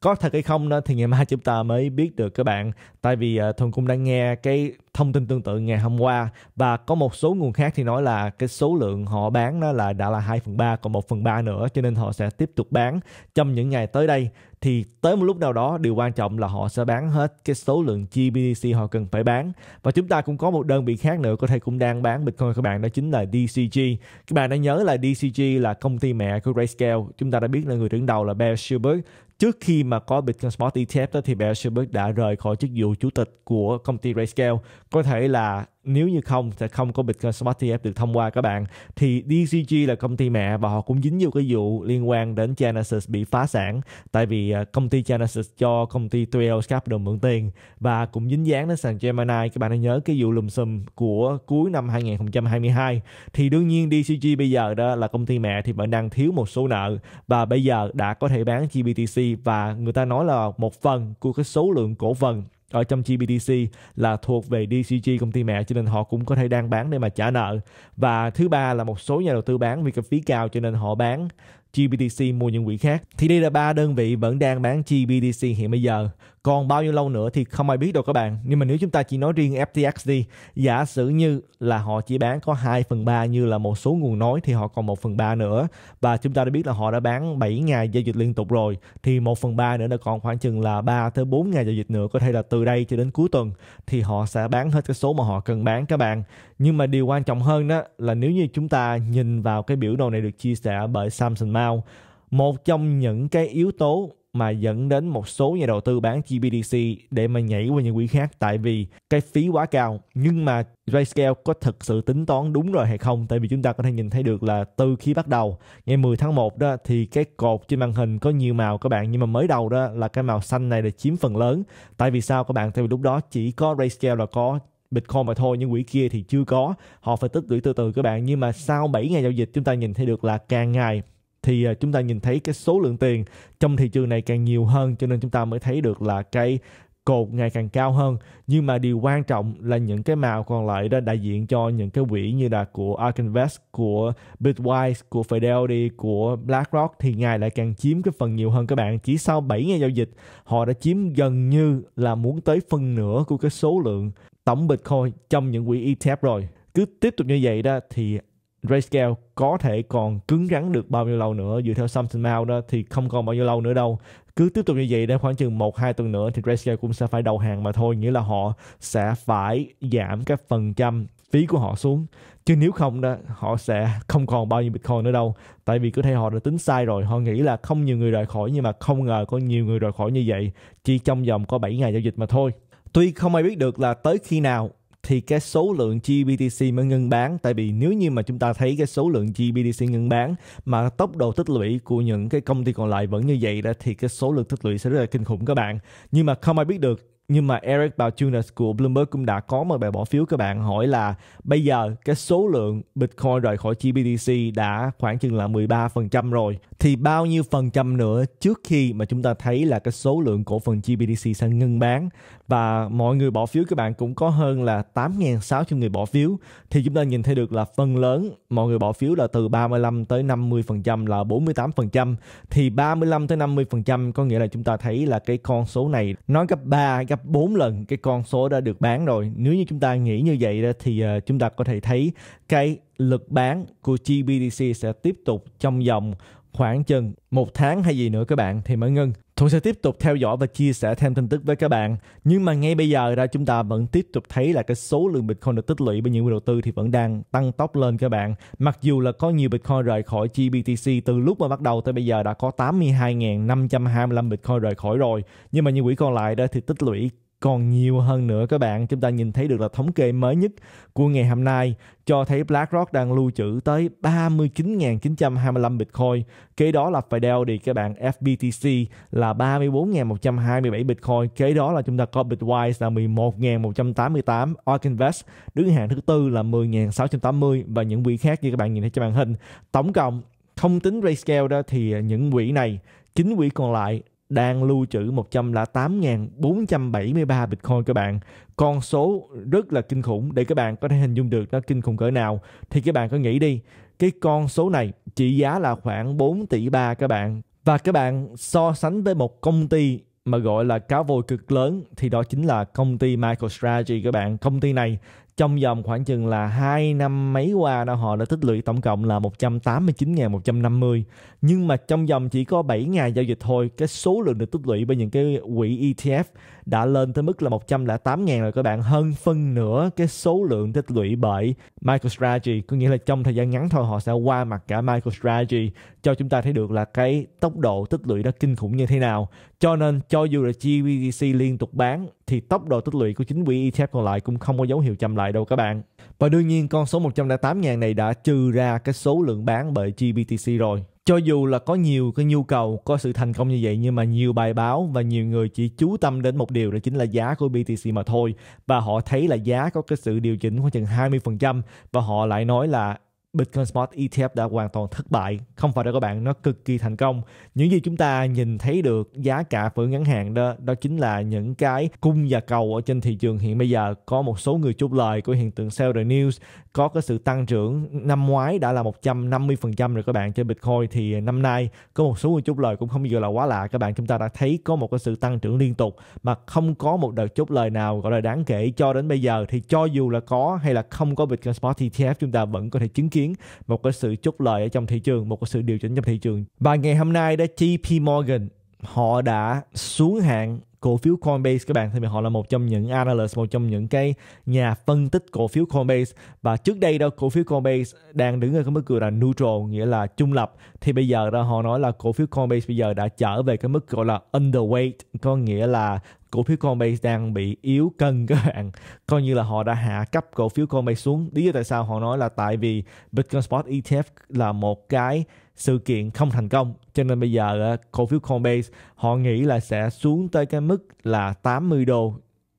có thật hay không đó thì ngày mai chúng ta mới biết được các bạn tại vì à, uh, cũng đang nghe cái thông tin tương tự ngày hôm qua và có một số nguồn khác thì nói là cái số lượng họ bán đó là đã là 2 phần 3 còn 1 phần 3 nữa cho nên họ sẽ tiếp tục bán trong những ngày tới đây thì tới một lúc nào đó điều quan trọng là họ sẽ bán hết cái số lượng GBDC họ cần phải bán và chúng ta cũng có một đơn vị khác nữa có thể cũng đang bán Bitcoin các bạn đó chính là DCG các bạn đã nhớ là DCG là công ty mẹ của Grayscale chúng ta đã biết là người đứng đầu là Bear Silberg trước khi mà có Bitcoin ETF đó thì Bear Stearns đã rời khỏi chức vụ chủ tịch của công ty Grayscale có thể là nếu như không sẽ không có Bitcoin Smart ETF được thông qua các bạn thì DCG là công ty mẹ và họ cũng dính vô cái vụ liên quan đến Genesis bị phá sản tại vì à, công ty Genesis cho công ty 12 Capital mượn tiền và cũng dính dáng đến sàn Gemini các bạn hãy nhớ cái vụ lùm xùm của cuối năm 2022 thì đương nhiên DCG bây giờ đó là công ty mẹ thì vẫn đang thiếu một số nợ và bây giờ đã có thể bán GBTC và người ta nói là một phần của cái số lượng cổ phần ở trong GBTC là thuộc về DCG công ty mẹ cho nên họ cũng có thể đang bán để mà trả nợ và thứ ba là một số nhà đầu tư bán vì cái phí cao cho nên họ bán GBTC mua những quỹ khác thì đây là ba đơn vị vẫn đang bán GBTC hiện bây giờ còn bao nhiêu lâu nữa thì không ai biết đâu các bạn nhưng mà nếu chúng ta chỉ nói riêng FTX đi giả sử như là họ chỉ bán có 2 phần 3 như là một số nguồn nói thì họ còn 1 phần 3 nữa và chúng ta đã biết là họ đã bán 7 ngày giao dịch liên tục rồi thì 1 phần 3 nữa là còn khoảng chừng là 3 tới 4 ngày giao dịch nữa có thể là từ đây cho đến cuối tuần thì họ sẽ bán hết cái số mà họ cần bán các bạn nhưng mà điều quan trọng hơn đó là nếu như chúng ta nhìn vào cái biểu đồ này được chia sẻ bởi Samson Mao một trong những cái yếu tố mà dẫn đến một số nhà đầu tư bán GBDC để mà nhảy qua những quỹ khác tại vì cái phí quá cao nhưng mà Grayscale có thực sự tính toán đúng rồi hay không tại vì chúng ta có thể nhìn thấy được là từ khi bắt đầu ngày 10 tháng 1 đó thì cái cột trên màn hình có nhiều màu các bạn nhưng mà mới đầu đó là cái màu xanh này là chiếm phần lớn tại vì sao các bạn tại vì lúc đó chỉ có Grayscale là có Bitcoin mà thôi Những quỹ kia thì chưa có họ phải tích lũy từ từ các bạn nhưng mà sau 7 ngày giao dịch chúng ta nhìn thấy được là càng ngày thì à, chúng ta nhìn thấy cái số lượng tiền trong thị trường này càng nhiều hơn cho nên chúng ta mới thấy được là cái cột ngày càng cao hơn nhưng mà điều quan trọng là những cái màu còn lại đó đại diện cho những cái quỹ như là của Ark Invest, của Bitwise, của Fidelity, của BlackRock thì ngày lại càng chiếm cái phần nhiều hơn các bạn. Chỉ sau 7 ngày giao dịch họ đã chiếm gần như là muốn tới phần nửa của cái số lượng tổng Bitcoin trong những quỹ ETF rồi. Cứ tiếp tục như vậy đó thì Grayscale có thể còn cứng rắn được bao nhiêu lâu nữa dựa theo Samson Mao đó thì không còn bao nhiêu lâu nữa đâu cứ tiếp tục như vậy đến khoảng chừng 1-2 tuần nữa thì Grayscale cũng sẽ phải đầu hàng mà thôi nghĩa là họ sẽ phải giảm các phần trăm phí của họ xuống chứ nếu không đó họ sẽ không còn bao nhiêu bitcoin nữa đâu tại vì cứ thấy họ đã tính sai rồi họ nghĩ là không nhiều người rời khỏi nhưng mà không ngờ có nhiều người rời khỏi như vậy chỉ trong vòng có 7 ngày giao dịch mà thôi Tuy không ai biết được là tới khi nào thì cái số lượng GBTC mới ngưng bán tại vì nếu như mà chúng ta thấy cái số lượng GBTC ngưng bán mà tốc độ tích lũy của những cái công ty còn lại vẫn như vậy đó thì cái số lượng tích lũy sẽ rất là kinh khủng các bạn nhưng mà không ai biết được nhưng mà Eric Balchunas của Bloomberg cũng đã có một bài bỏ phiếu các bạn hỏi là bây giờ cái số lượng Bitcoin rời khỏi GBTC đã khoảng chừng là 13% rồi thì bao nhiêu phần trăm nữa trước khi mà chúng ta thấy là cái số lượng cổ phần GBTC sẽ ngưng bán và mọi người bỏ phiếu các bạn cũng có hơn là 8.600 người bỏ phiếu thì chúng ta nhìn thấy được là phần lớn mọi người bỏ phiếu là từ 35 tới 50% là 48% thì 35 tới 50% có nghĩa là chúng ta thấy là cái con số này nói gấp 3 gấp gấp 4 lần cái con số đã được bán rồi. Nếu như chúng ta nghĩ như vậy đó thì ờ, chúng ta có thể thấy cái lực bán của GBDC sẽ tiếp tục trong vòng khoảng chừng một tháng hay gì nữa các bạn thì mới ngưng. Thuận sẽ tiếp tục theo dõi và chia sẻ thêm tin tức với các bạn. Nhưng mà ngay bây giờ ra chúng ta vẫn tiếp tục thấy là cái số lượng Bitcoin được tích lũy bởi những người đầu tư thì vẫn đang tăng tốc lên các bạn. Mặc dù là có nhiều Bitcoin rời khỏi GBTC từ lúc mà bắt đầu tới bây giờ đã có 82.525 Bitcoin rời khỏi rồi. Nhưng mà những quỹ còn lại đó thì tích lũy còn nhiều hơn nữa các bạn. Chúng ta nhìn thấy được là thống kê mới nhất của ngày hôm nay cho thấy BlackRock đang lưu trữ tới 39.925 Bitcoin. Kế đó là Fidel thì các bạn, FBTC là 34.127 Bitcoin. Kế đó là chúng ta có Bitwise là 11.188, Ark Invest đứng hàng thứ tư là 10.680 và những quỹ khác như các bạn nhìn thấy trên màn hình. Tổng cộng không tính Rayscale đó thì những quỹ này, chính quỹ còn lại đang lưu trữ 108.473 Bitcoin các bạn. Con số rất là kinh khủng để các bạn có thể hình dung được nó kinh khủng cỡ nào. Thì các bạn có nghĩ đi, cái con số này trị giá là khoảng 4 tỷ 3 các bạn. Và các bạn so sánh với một công ty mà gọi là cá voi cực lớn thì đó chính là công ty MicroStrategy các bạn. Công ty này trong vòng khoảng chừng là hai năm mấy qua đó họ đã tích lũy tổng cộng là 189.150 nhưng mà trong vòng chỉ có 7 ngày giao dịch thôi cái số lượng được tích lũy bởi những cái quỹ ETF đã lên tới mức là 108.000 rồi các bạn hơn phân nửa cái số lượng tích lũy bởi MicroStrategy có nghĩa là trong thời gian ngắn thôi họ sẽ qua mặt cả MicroStrategy cho chúng ta thấy được là cái tốc độ tích lũy đã kinh khủng như thế nào cho nên cho dù là GBTC liên tục bán thì tốc độ tích lũy của chính quỹ ETF còn lại cũng không có dấu hiệu chậm lại đâu các bạn và đương nhiên con số 108.000 này đã trừ ra cái số lượng bán bởi GBTC rồi cho dù là có nhiều cái nhu cầu có sự thành công như vậy nhưng mà nhiều bài báo và nhiều người chỉ chú tâm đến một điều đó chính là giá của BTC mà thôi và họ thấy là giá có cái sự điều chỉnh khoảng chừng 20% và họ lại nói là Bitcoin Spot ETF đã hoàn toàn thất bại không phải đâu các bạn nó cực kỳ thành công những gì chúng ta nhìn thấy được giá cả của ngắn hạn đó đó chính là những cái cung và cầu ở trên thị trường hiện bây giờ có một số người chốt lời của hiện tượng sell the news có cái sự tăng trưởng năm ngoái đã là 150% rồi các bạn trên Bitcoin thì năm nay có một số người chốt lời cũng không vừa là quá lạ các bạn chúng ta đã thấy có một cái sự tăng trưởng liên tục mà không có một đợt chốt lời nào gọi là đáng kể cho đến bây giờ thì cho dù là có hay là không có Bitcoin Spot ETF chúng ta vẫn có thể chứng kiến một cái sự chốt lời ở trong thị trường một cái sự điều chỉnh trong thị trường và ngày hôm nay đã JP Morgan họ đã xuống hạng cổ phiếu Coinbase các bạn thì họ là một trong những analyst một trong những cái nhà phân tích cổ phiếu Coinbase và trước đây đó cổ phiếu Coinbase đang đứng ở cái mức gọi là neutral nghĩa là trung lập thì bây giờ đó họ nói là cổ phiếu Coinbase bây giờ đã trở về cái mức gọi là underweight có nghĩa là cổ phiếu Coinbase đang bị yếu cân các bạn coi như là họ đã hạ cấp cổ phiếu Coinbase xuống lý do tại sao họ nói là tại vì Bitcoin Spot ETF là một cái sự kiện không thành công cho nên bây giờ cổ phiếu Coinbase họ nghĩ là sẽ xuống tới cái mức là 80 đô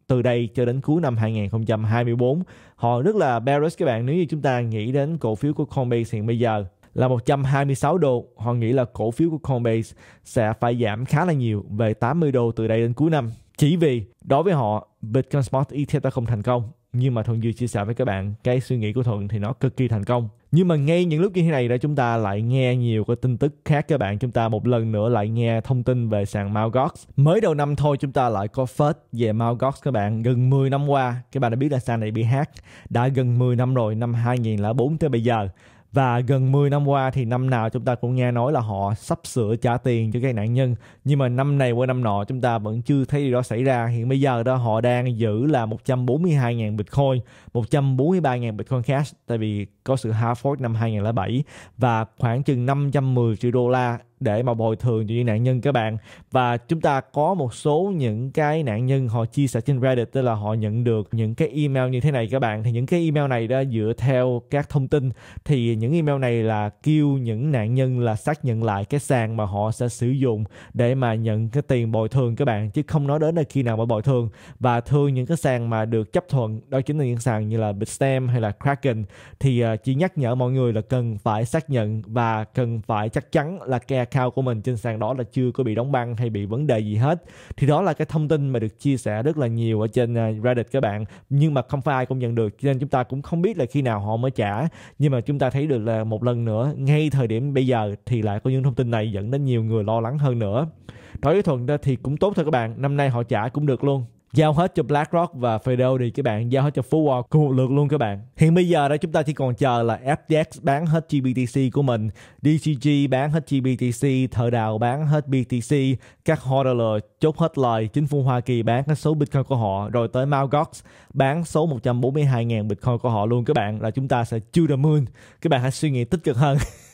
từ đây cho đến cuối năm 2024 họ rất là bearish các bạn nếu như chúng ta nghĩ đến cổ phiếu của Coinbase hiện bây giờ là 126 đô họ nghĩ là cổ phiếu của Coinbase sẽ phải giảm khá là nhiều về 80 đô từ đây đến cuối năm chỉ vì đối với họ Bitcoin Spot ETF đã không thành công nhưng mà thuận vừa chia sẻ với các bạn cái suy nghĩ của thuận thì nó cực kỳ thành công nhưng mà ngay những lúc như thế này đó chúng ta lại nghe nhiều cái tin tức khác các bạn chúng ta một lần nữa lại nghe thông tin về sàn Malgox mới đầu năm thôi chúng ta lại có phết về Malgox các bạn gần 10 năm qua các bạn đã biết là sàn này bị hack đã gần 10 năm rồi năm 2004 tới bây giờ và gần 10 năm qua thì năm nào chúng ta cũng nghe nói là họ sắp sửa trả tiền cho các nạn nhân nhưng mà năm này qua năm nọ chúng ta vẫn chưa thấy điều đó xảy ra hiện bây giờ đó họ đang giữ là 142.000 Bitcoin 143.000 Bitcoin Cash tại vì có sự half fork năm 2007 và khoảng chừng 510 triệu đô la để mà bồi thường cho những nạn nhân các bạn và chúng ta có một số những cái nạn nhân họ chia sẻ trên Reddit tức là họ nhận được những cái email như thế này các bạn thì những cái email này đó dựa theo các thông tin thì những email này là kêu những nạn nhân là xác nhận lại cái sàn mà họ sẽ sử dụng để mà nhận cái tiền bồi thường các bạn chứ không nói đến là khi nào mà bồi thường và thường những cái sàn mà được chấp thuận đó chính là những sàn như là Bitstamp hay là Kraken thì à, chỉ nhắc nhở mọi người là cần phải xác nhận và cần phải chắc chắn là kè account của mình trên sàn đó là chưa có bị đóng băng hay bị vấn đề gì hết thì đó là cái thông tin mà được chia sẻ rất là nhiều ở trên à, Reddit các bạn nhưng mà không phải ai cũng nhận được cho nên chúng ta cũng không biết là khi nào họ mới trả nhưng mà chúng ta thấy được là một lần nữa ngay thời điểm bây giờ thì lại có những thông tin này dẫn đến nhiều người lo lắng hơn nữa đối với thuận thì cũng tốt thôi các bạn năm nay họ trả cũng được luôn giao hết cho BlackRock và Fedor đi các bạn giao hết cho Phú Quốc cùng một lượt luôn các bạn hiện bây giờ đó chúng ta chỉ còn chờ là FTX bán hết GBTC của mình DCG bán hết GBTC thợ đào bán hết BTC các hodler chốt hết lời chính phủ Hoa Kỳ bán các số Bitcoin của họ rồi tới Mt. bán số 142.000 Bitcoin của họ luôn các bạn là chúng ta sẽ chưa the moon các bạn hãy suy nghĩ tích cực hơn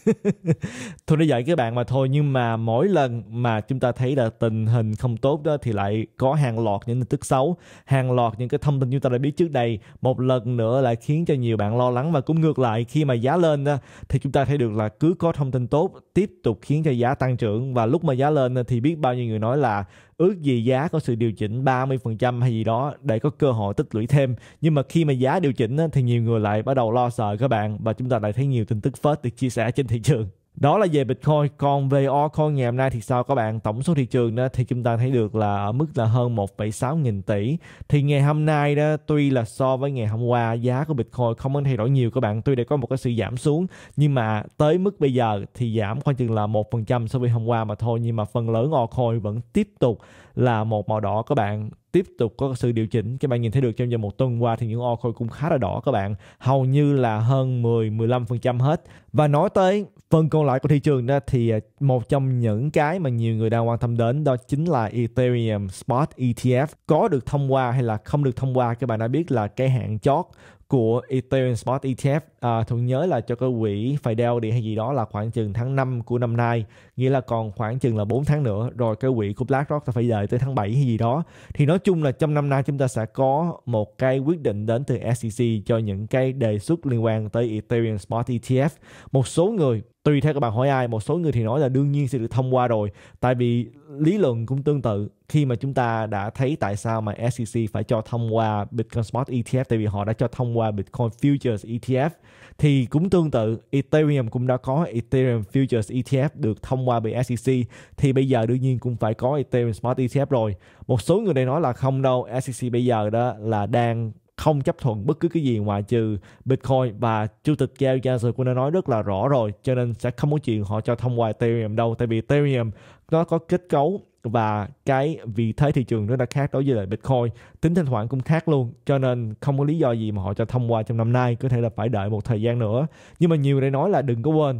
thôi để dạy các bạn mà thôi nhưng mà mỗi lần mà chúng ta thấy là tình hình không tốt đó thì lại có hàng loạt những tin tức xấu hàng loạt những cái thông tin chúng ta đã biết trước đây một lần nữa lại khiến cho nhiều bạn lo lắng và cũng ngược lại khi mà giá lên đó, thì chúng ta thấy được là cứ có thông tin tốt tiếp tục khiến cho giá tăng trưởng và lúc mà giá lên thì biết bao nhiêu người nói là ước gì giá có sự điều chỉnh 30% hay gì đó để có cơ hội tích lũy thêm nhưng mà khi mà giá điều chỉnh thì nhiều người lại bắt đầu lo sợ các bạn và chúng ta lại thấy nhiều tin tức phết được chia sẻ trên thị trường đó là về Bitcoin còn về Orcoin ngày hôm nay thì sao các bạn tổng số thị trường đó thì chúng ta thấy được là ở mức là hơn 1,6 nghìn tỷ thì ngày hôm nay đó tuy là so với ngày hôm qua giá của Bitcoin không có thay đổi nhiều các bạn tuy đã có một cái sự giảm xuống nhưng mà tới mức bây giờ thì giảm khoảng chừng là một phần trăm so với hôm qua mà thôi nhưng mà phần lớn Orcoin vẫn tiếp tục là một màu đỏ các bạn tiếp tục có sự điều chỉnh các bạn nhìn thấy được trong vòng một tuần qua thì những o cũng khá là đỏ các bạn hầu như là hơn 10 15% hết và nói tới phần còn lại của thị trường đó thì à, một trong những cái mà nhiều người đang quan tâm đến đó chính là Ethereum Spot ETF có được thông qua hay là không được thông qua các bạn đã biết là cái hạn chót của Ethereum Spot ETF à, Thuận nhớ là cho cái quỹ Fidelity hay gì đó là khoảng chừng tháng 5 của năm nay Nghĩa là còn khoảng chừng là 4 tháng nữa Rồi cái quỹ của BlackRock ta phải đợi tới tháng 7 hay gì đó Thì nói chung là trong năm nay chúng ta sẽ có một cái quyết định đến từ SEC Cho những cái đề xuất liên quan tới Ethereum Spot ETF Một số người tùy theo các bạn hỏi ai một số người thì nói là đương nhiên sẽ được thông qua rồi tại vì lý luận cũng tương tự khi mà chúng ta đã thấy tại sao mà SEC phải cho thông qua Bitcoin Spot ETF tại vì họ đã cho thông qua Bitcoin Futures ETF thì cũng tương tự Ethereum cũng đã có Ethereum Futures ETF được thông qua bởi SEC thì bây giờ đương nhiên cũng phải có Ethereum Spot ETF rồi một số người này nói là không đâu SEC bây giờ đó là đang không chấp thuận bất cứ cái gì ngoài trừ Bitcoin và chủ tịch Gary Gensler cũng đã nói rất là rõ rồi cho nên sẽ không có chuyện họ cho thông qua Ethereum đâu tại vì Ethereum nó có kết cấu và cái vị thế thị trường nó đã khác đối với lại Bitcoin tính thanh khoản cũng khác luôn cho nên không có lý do gì mà họ cho thông qua trong năm nay có thể là phải đợi một thời gian nữa nhưng mà nhiều người nói là đừng có quên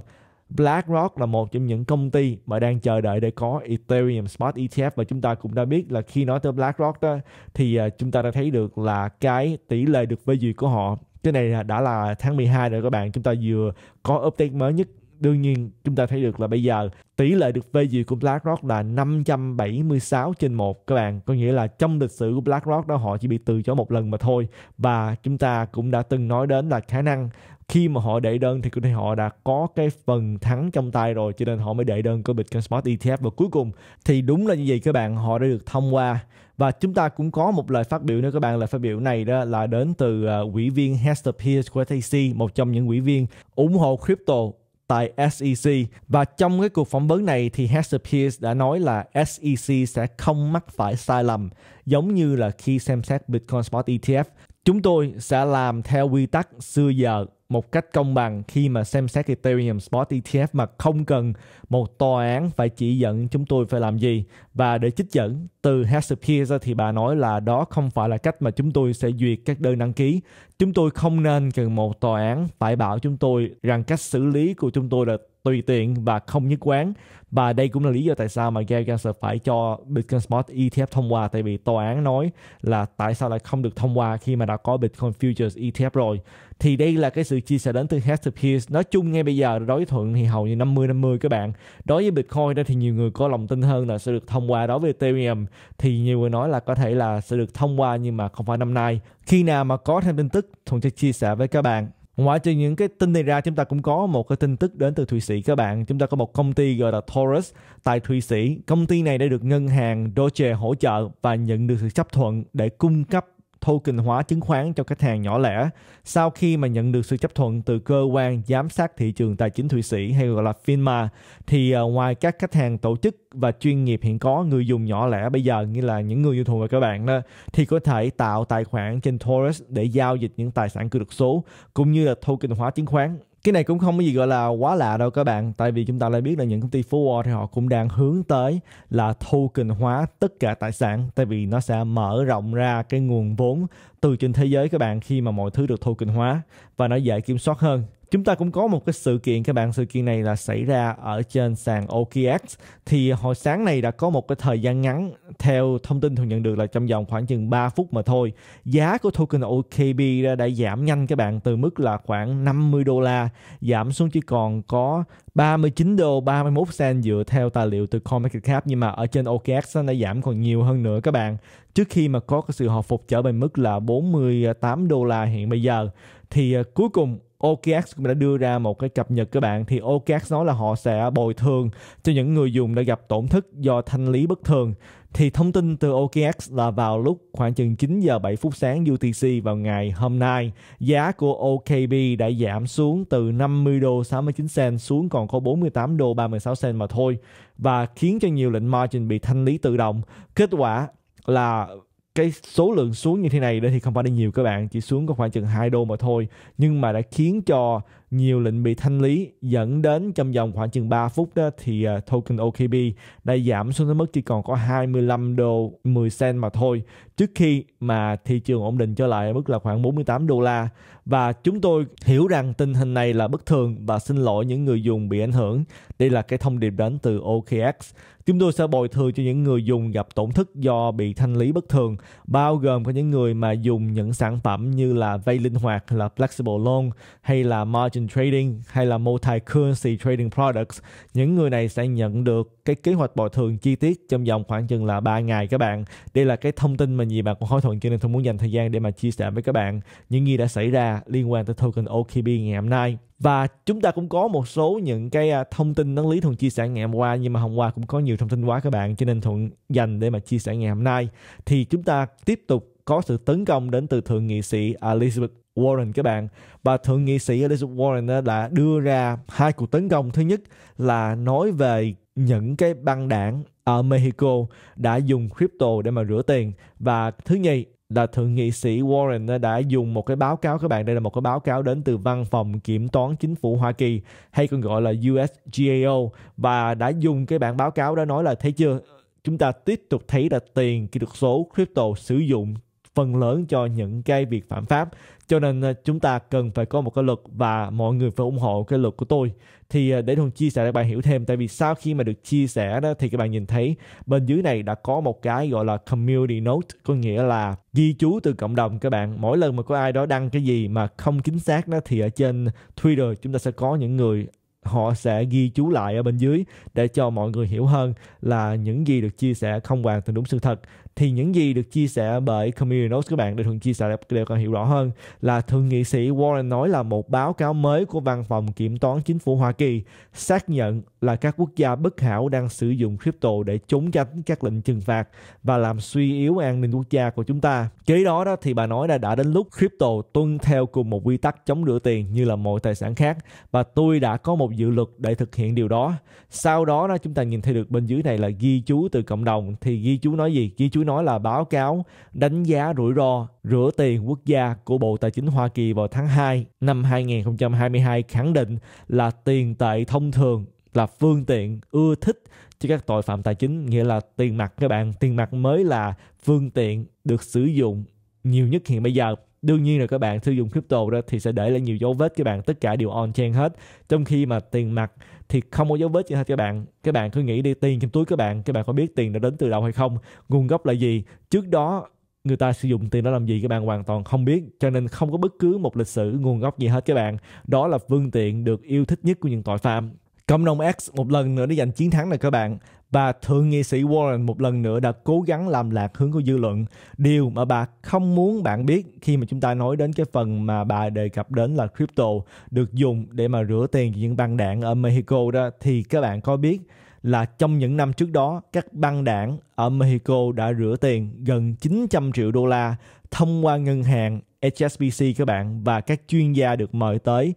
BlackRock là một trong những công ty mà đang chờ đợi để có Ethereum Spot ETF và chúng ta cũng đã biết là khi nói tới BlackRock đó thì à, chúng ta đã thấy được là cái tỷ lệ được phê duyệt của họ cái này đã là tháng 12 rồi các bạn chúng ta vừa có update mới nhất đương nhiên chúng ta thấy được là bây giờ tỷ lệ được phê duyệt của BlackRock là 576 trên 1, các bạn có nghĩa là trong lịch sử của BlackRock đó họ chỉ bị từ chối một lần mà thôi và chúng ta cũng đã từng nói đến là khả năng khi mà họ đệ đơn thì có thể họ đã có cái phần thắng trong tay rồi cho nên họ mới đệ đơn của Bitcoin Spot ETF và cuối cùng thì đúng là như vậy các bạn họ đã được thông qua và chúng ta cũng có một lời phát biểu nữa các bạn lời phát biểu này đó là đến từ ờ, uh, ủy viên Hester Pierce của SEC một trong những ủy viên ủng hộ crypto tại SEC và trong cái cuộc phỏng vấn này thì Hester Pierce đã nói là SEC sẽ không mắc phải sai lầm giống như là khi xem xét Bitcoin Spot ETF chúng tôi sẽ làm theo quy tắc xưa giờ một cách công bằng khi mà xem xét Ethereum Spot ETF mà không cần một tòa án phải chỉ dẫn chúng tôi phải làm gì. Và để trích dẫn từ Hasepeer thì bà nói là đó không phải là cách mà chúng tôi sẽ duyệt các đơn đăng ký. Chúng tôi không nên cần một tòa án phải bảo chúng tôi rằng cách xử lý của chúng tôi là tùy tiện và không nhất quán và đây cũng là lý do tại sao mà Gary Gensler phải cho Bitcoin Spot ETF thông qua tại vì tòa án nói là tại sao lại không được thông qua khi mà đã có Bitcoin Futures ETF rồi thì đây là cái sự chia sẻ đến từ head Pierce nói chung ngay bây giờ đối thuận thì hầu như 50 50 các bạn đối với Bitcoin đó thì nhiều người có lòng tin hơn là sẽ được thông qua đối với Ethereum thì nhiều người nói là có thể là sẽ được thông qua nhưng mà không phải năm nay khi nào mà có thêm tin tức thuận sẽ chia sẻ với các bạn ngoài trừ những cái tin này ra chúng ta cũng có một cái tin tức đến từ Thụy Sĩ các bạn. Chúng ta có một công ty gọi là Taurus tại Thụy Sĩ. Công ty này đã được ngân hàng Deutsche hỗ trợ và nhận được sự chấp thuận để cung cấp token hóa chứng khoán cho khách hàng nhỏ lẻ sau khi mà nhận được sự chấp thuận từ cơ quan giám sát thị trường tài chính Thụy Sĩ hay gọi là FINMA thì à, ngoài các khách hàng tổ chức và chuyên nghiệp hiện có người dùng nhỏ lẻ bây giờ như là những người yêu thường và các bạn đó thì có thể tạo tài khoản trên Taurus để giao dịch những tài sản kỹ thuật số cũng như là token hóa chứng khoán cái này cũng không có gì gọi là quá lạ đâu các bạn tại vì chúng ta đã biết là những công ty Forward thì họ cũng đang hướng tới là token hóa tất cả tài sản tại vì nó sẽ mở rộng ra cái nguồn vốn từ trên thế giới các bạn khi mà mọi thứ được token hóa và nó dễ kiểm soát hơn chúng ta cũng có một cái sự kiện các bạn sự kiện này là xảy ra ở trên sàn OKX thì hồi sáng này đã có một cái thời gian ngắn theo thông tin thường nhận được là trong vòng khoảng chừng 3 phút mà thôi giá của token OKB đã, giảm nhanh các bạn từ mức là khoảng 50 đô la giảm xuống chỉ còn có 39 đô 31 cent dựa theo tài liệu từ CoinMarketCap nhưng mà ở trên OKX nó đã giảm còn nhiều hơn nữa các bạn trước khi mà có cái sự hồi phục trở về mức là 48 đô la hiện bây giờ thì à, cuối cùng OKX cũng đã đưa ra một cái cập nhật các bạn thì OKX nói là họ sẽ bồi thường cho những người dùng đã gặp tổn thất do thanh lý bất thường. Thì thông tin từ OKX là vào lúc khoảng chừng 9 giờ 7 phút sáng UTC vào ngày hôm nay, giá của OKB đã giảm xuống từ 50 đô 69 cent xuống còn có 48 đô 36 cent mà thôi và khiến cho nhiều lệnh margin bị thanh lý tự động. Kết quả là cái số lượng xuống như thế này đó thì không phải là nhiều các bạn chỉ xuống có khoảng chừng 2 đô mà thôi nhưng mà đã khiến cho nhiều lệnh bị thanh lý dẫn đến trong vòng khoảng chừng 3 phút đó thì à, token OKB đã giảm xuống tới mức chỉ còn có 25 đô 10 cent mà thôi trước khi mà thị trường ổn định trở lại ở mức là khoảng 48 đô la và chúng tôi hiểu rằng tình hình này là bất thường và xin lỗi những người dùng bị ảnh hưởng. Đây là cái thông điệp đến từ OKX. Chúng tôi sẽ bồi thường cho những người dùng gặp tổn thất do bị thanh lý bất thường, bao gồm có những người mà dùng những sản phẩm như là vay linh hoạt là flexible loan, hay là margin trading hay là multi currency trading products những người này sẽ nhận được cái kế hoạch bồi thường chi tiết trong vòng khoảng chừng là 3 ngày các bạn đây là cái thông tin mà gì bạn cũng hối thuận cho nên tôi muốn dành thời gian để mà chia sẻ với các bạn những gì đã xảy ra liên quan tới token OKB ngày hôm nay và chúng ta cũng có một số những cái à, thông tin đáng lý thuận chia sẻ ngày hôm qua nhưng mà hôm qua cũng có nhiều thông tin quá các bạn cho nên thuận dành để mà chia sẻ ngày hôm nay thì chúng ta tiếp tục có sự tấn công đến từ thượng nghị sĩ Elizabeth Warren các bạn và thượng nghị sĩ Elizabeth Warren đã đưa ra hai cuộc tấn công thứ nhất là nói về những cái băng đảng ở Mexico đã dùng crypto để mà rửa tiền và thứ nhì là thượng nghị sĩ Warren đã dùng một cái báo cáo các bạn đây là một cái báo cáo đến từ văn phòng kiểm toán chính phủ Hoa Kỳ hay còn gọi là USGAO và đã dùng cái bản báo cáo đó nói là thấy chưa chúng ta tiếp tục thấy là tiền kỹ thuật số crypto sử dụng phần lớn cho những cái việc phạm pháp cho nên ờ, chúng ta cần phải có một cái luật và mọi người phải ủng hộ cái luật của tôi thì ờ, để thường chia sẻ để bạn hiểu thêm tại vì sau khi mà được chia sẻ đó thì các bạn nhìn thấy bên dưới này đã có một cái gọi là community note có nghĩa là ghi chú từ cộng đồng các bạn mỗi lần mà có ai đó đăng cái gì mà không chính xác đó thì ở trên Twitter chúng ta sẽ có những người họ sẽ ghi chú lại ở bên dưới để cho mọi người hiểu hơn là những gì được chia sẻ không hoàn toàn đúng sự thật thì những gì được chia sẻ bởi Community Notes các bạn để thường chia sẻ đều càng hiểu rõ hơn là thượng nghị sĩ Warren nói là một báo cáo mới của văn phòng kiểm toán chính phủ Hoa Kỳ xác nhận là các quốc gia bất hảo đang sử dụng crypto để trốn tránh các lệnh trừng phạt và làm suy yếu an ninh quốc gia của chúng ta. Kế đó đó thì bà nói là đã đến lúc crypto tuân theo cùng một quy tắc chống rửa tiền như là mọi tài sản khác và tôi đã có một dự luật để thực hiện điều đó. Sau đó đó chúng ta nhìn thấy được bên dưới này là ghi chú từ cộng đồng thì ghi chú nói gì? Ghi chú nói là báo cáo đánh giá rủi ro rửa tiền quốc gia của Bộ Tài chính Hoa Kỳ vào tháng 2 năm 2022 khẳng định là tiền tệ thông thường là phương tiện ưa thích cho các tội phạm tài chính nghĩa là tiền mặt các bạn tiền mặt mới là phương tiện được sử dụng nhiều nhất hiện bây giờ đương nhiên là các bạn sử dụng crypto đó thì sẽ để lại nhiều dấu vết các bạn tất cả đều on chain hết trong khi mà tiền mặt thì không có dấu vết gì hết các bạn các bạn cứ nghĩ đi tiền trong túi các bạn các bạn có biết tiền đã đến từ đâu hay không nguồn gốc là gì trước đó người ta sử dụng tiền đó làm gì các bạn hoàn toàn không biết cho nên không có bất cứ một lịch sử nguồn gốc gì hết các bạn đó là phương tiện được yêu thích nhất của những tội phạm Cộng đồng X một lần nữa để giành chiến thắng này các bạn và thượng nghị sĩ Warren một lần nữa đã cố gắng làm lạc hướng của dư luận, điều mà bà không muốn bạn biết khi mà chúng ta nói đến cái phần mà bà đề cập đến là crypto được dùng để mà rửa tiền những băng đảng ở Mexico đó thì các bạn có biết là trong những năm trước đó các băng đảng ở Mexico đã rửa tiền gần 900 triệu đô la thông qua ngân hàng HSBC các bạn và các chuyên gia được mời tới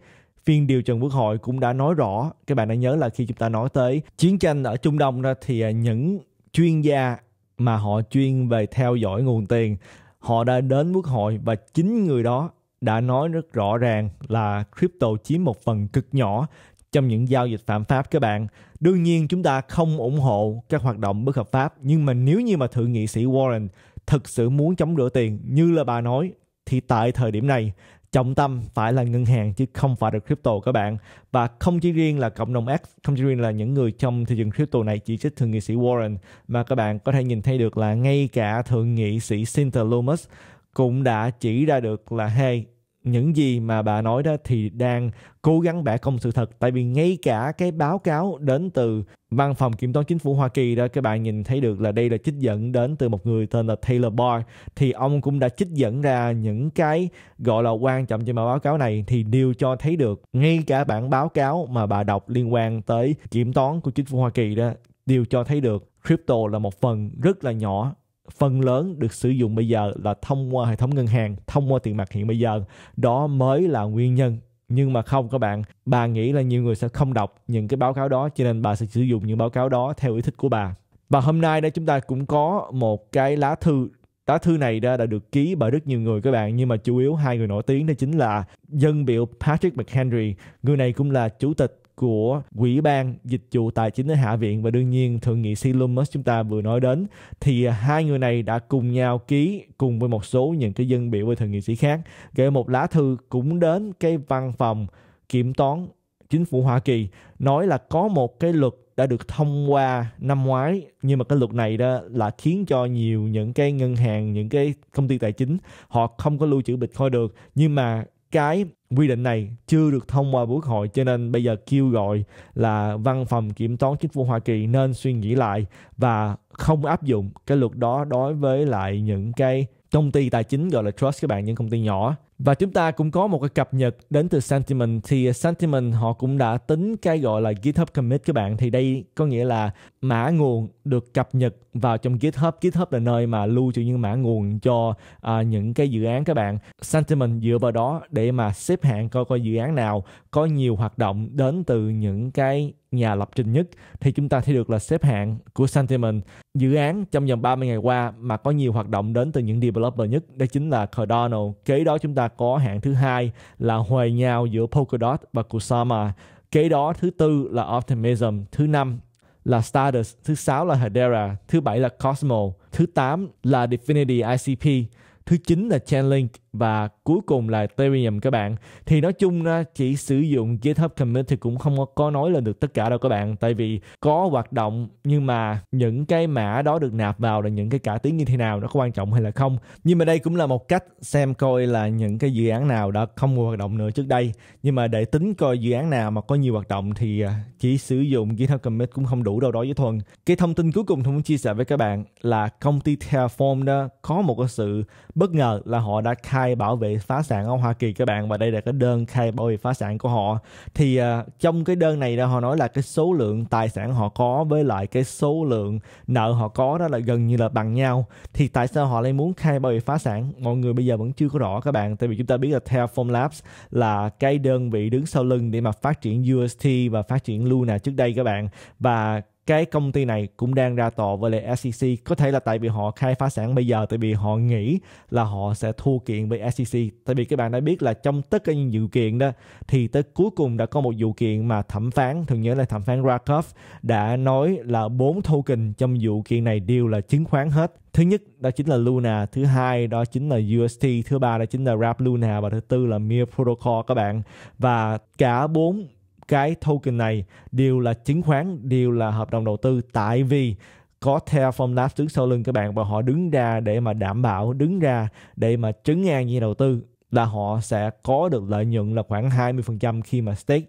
phiên điều trần quốc hội cũng đã nói rõ các bạn đã nhớ là khi chúng ta nói tới chiến tranh ở trung đông đó thì à, những chuyên gia mà họ chuyên về theo dõi nguồn tiền họ đã đến quốc hội và chính người đó đã nói rất rõ ràng là crypto chiếm một phần cực nhỏ trong những giao dịch phạm pháp các bạn. Đương nhiên chúng ta không ủng hộ các hoạt động bất hợp pháp nhưng mà nếu như mà thượng nghị sĩ Warren thực sự muốn chống rửa tiền như là bà nói thì tại thời điểm này trọng tâm phải là ngân hàng chứ không phải là crypto các bạn và không chỉ riêng là cộng đồng X không chỉ riêng là những người trong thị trường crypto này chỉ trích thượng nghị sĩ Warren mà các bạn có thể nhìn thấy được là ngay cả thượng nghị sĩ Cynthia Lumos cũng đã chỉ ra được là hey những gì mà bà nói đó thì đang cố gắng bẻ công sự thật tại vì ngay cả cái báo cáo đến từ văn phòng kiểm toán chính phủ Hoa Kỳ đó các bạn nhìn thấy được là đây là trích dẫn đến từ một người tên là Taylor Barr thì ông cũng đã trích dẫn ra những cái gọi là quan trọng trên báo cáo này thì đều cho thấy được ngay cả bản báo cáo mà bà đọc liên quan tới kiểm toán của chính phủ Hoa Kỳ đó đều cho thấy được crypto là một phần rất là nhỏ phần lớn được sử dụng bây giờ là thông qua hệ thống ngân hàng, thông qua tiền mặt hiện bây giờ. Đó mới là nguyên nhân. Nhưng mà không các bạn, bà nghĩ là nhiều người sẽ không đọc những cái báo cáo đó cho nên bà sẽ sử dụng những báo cáo đó theo ý thích của bà. Và hôm nay đây chúng ta cũng có một cái lá thư Lá thư này đã, được ký bởi rất nhiều người các bạn nhưng mà chủ yếu hai người nổi tiếng đó chính là dân biểu Patrick McHenry. Người này cũng là chủ tịch của Quỹ ban Dịch vụ Tài chính ở Hạ viện và đương nhiên Thượng nghị sĩ Silumus chúng ta vừa nói đến thì à, hai người này đã cùng nhau ký cùng với một số những cái dân biểu với thượng nghị sĩ khác gửi một lá thư cũng đến cái văn phòng kiểm toán chính phủ Hoa Kỳ nói là có một cái luật đã được thông qua năm ngoái nhưng mà cái luật này đó là khiến cho nhiều những cái ngân hàng những cái công ty tài chính họ không có lưu trữ bitcoin được nhưng mà cái quy định này chưa được thông qua quốc hội cho nên bây giờ kêu gọi là văn phòng kiểm toán chính phủ Hoa Kỳ nên suy nghĩ lại và không áp dụng cái luật đó đối với lại những cái công ty tài chính gọi là trust các bạn những công ty nhỏ và chúng ta cũng có một cái cập nhật đến từ Sentiment thì Sentiment họ cũng đã tính cái gọi là GitHub commit các bạn thì đây có nghĩa là mã nguồn được cập nhật vào trong GitHub. GitHub là nơi mà lưu trữ những mã nguồn cho à, những cái dự án các bạn. Sentiment dựa vào đó để mà xếp hạng coi coi dự án nào có nhiều hoạt động đến từ những cái nhà lập trình nhất thì chúng ta thấy được là xếp hạng của Sentiment dự án trong vòng 30 ngày qua mà có nhiều hoạt động đến từ những developer nhất đó chính là Cardano. Kế đó chúng ta có hạng thứ hai là hòa nhau giữa Polkadot và Kusama. Kế đó thứ tư là Optimism, thứ năm là Stardust, thứ sáu là Hedera, thứ bảy là Cosmo, thứ tám là Definity ICP, thứ chín là Chainlink, và cuối cùng là Ethereum các bạn thì nói chung ra chỉ sử dụng GitHub Commit thì cũng không có nói lên được tất cả đâu các bạn tại vì có hoạt động nhưng mà những cái mã đó được nạp vào là những cái cải tiến như thế nào nó có quan trọng hay là không nhưng mà đây cũng là một cách xem coi là những cái dự án nào đã không hoạt động nữa trước đây nhưng mà để tính coi dự án nào mà có nhiều hoạt động thì à, chỉ sử dụng GitHub Commit cũng không đủ đâu đó với Thuần cái thông tin cuối cùng tôi muốn chia sẻ với các bạn là công ty Terraform đó có một cái sự bất ngờ là họ đã khai khai bảo vệ phá sản ở Hoa Kỳ các bạn và đây là cái đơn khai bảo vệ phá sản của họ thì uh, trong cái đơn này đó họ nói là cái số lượng tài sản họ có với lại cái số lượng nợ họ có đó là gần như là bằng nhau thì tại sao họ lại muốn khai bảo vệ phá sản mọi người bây giờ vẫn chưa có rõ các bạn tại vì chúng ta biết là Terraform Labs là cái đơn vị đứng sau lưng để mà phát triển UST và phát triển Luna trước đây các bạn và cái công ty này cũng đang ra tòa với lại SEC có thể là tại vì họ khai phá sản bây giờ tại vì họ nghĩ là họ sẽ thua kiện với SEC tại vì các bạn đã biết là trong tất cả những vụ kiện đó thì tới cuối cùng đã có một vụ kiện mà thẩm phán thường nhớ là thẩm phán Rakoff đã nói là bốn token trong vụ kiện này đều là chứng khoán hết thứ nhất đó chính là Luna, thứ hai đó chính là UST, thứ ba đó chính là Rap Luna và thứ tư là Mir Protocol các bạn. Và cả bốn cái token này đều là chứng khoán đều là hợp đồng đầu tư tại vì có theo Terraform Labs trước sau lưng các bạn và họ đứng ra để mà đảm bảo đứng ra để mà chứng an như đầu tư là họ sẽ có được lợi nhuận là khoảng 20% khi mà stake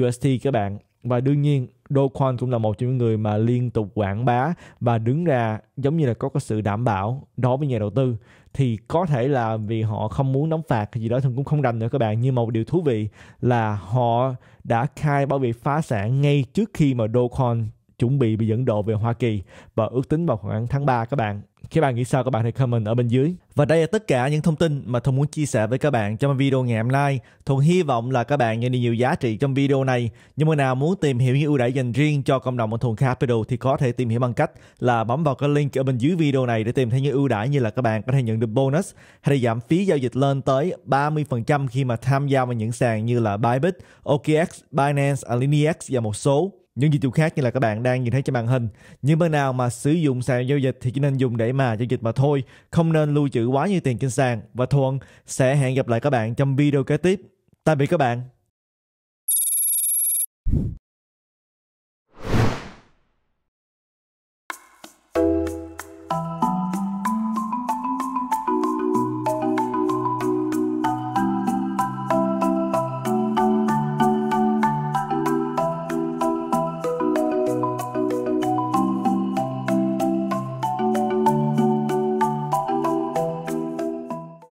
UST các bạn và đương nhiên Dogecoin cũng là một trong những người mà liên tục quảng bá và đứng ra giống như là có cái sự đảm bảo đối với nhà đầu tư thì có thể là vì họ không muốn đóng phạt gì đó thì cũng không đành nữa các bạn nhưng mà một điều thú vị là họ đã khai báo bị phá sản ngay trước khi mà Dogecoin chuẩn bị bị dẫn độ về Hoa Kỳ và ước tính vào khoảng tháng 3 các bạn các bạn nghĩ sao các bạn hãy comment ở bên dưới. Và đây là tất cả những thông tin mà Thông muốn chia sẻ với các bạn trong video ngày hôm nay. Thuận hy vọng là các bạn nhận được nhiều giá trị trong video này. Nhưng mà nào muốn tìm hiểu những ưu đãi dành riêng cho cộng đồng của Thuận Capital thì có thể tìm hiểu bằng cách là bấm vào cái link ở bên dưới video này để tìm thấy những ưu đãi như là các bạn có thể nhận được bonus hay là giảm phí giao dịch lên tới 30% khi mà tham gia vào những sàn như là Bybit, OKX, Binance, Alinex và một số những dịch vụ khác như là các bạn đang nhìn thấy trên màn hình. Những bên nào mà sử dụng sàn giao dịch thì chỉ nên dùng để mà giao dịch mà thôi, không nên lưu trữ quá nhiều tiền trên sàn. Và Thuận sẽ hẹn gặp lại các bạn trong video kế tiếp. Tạm biệt các bạn.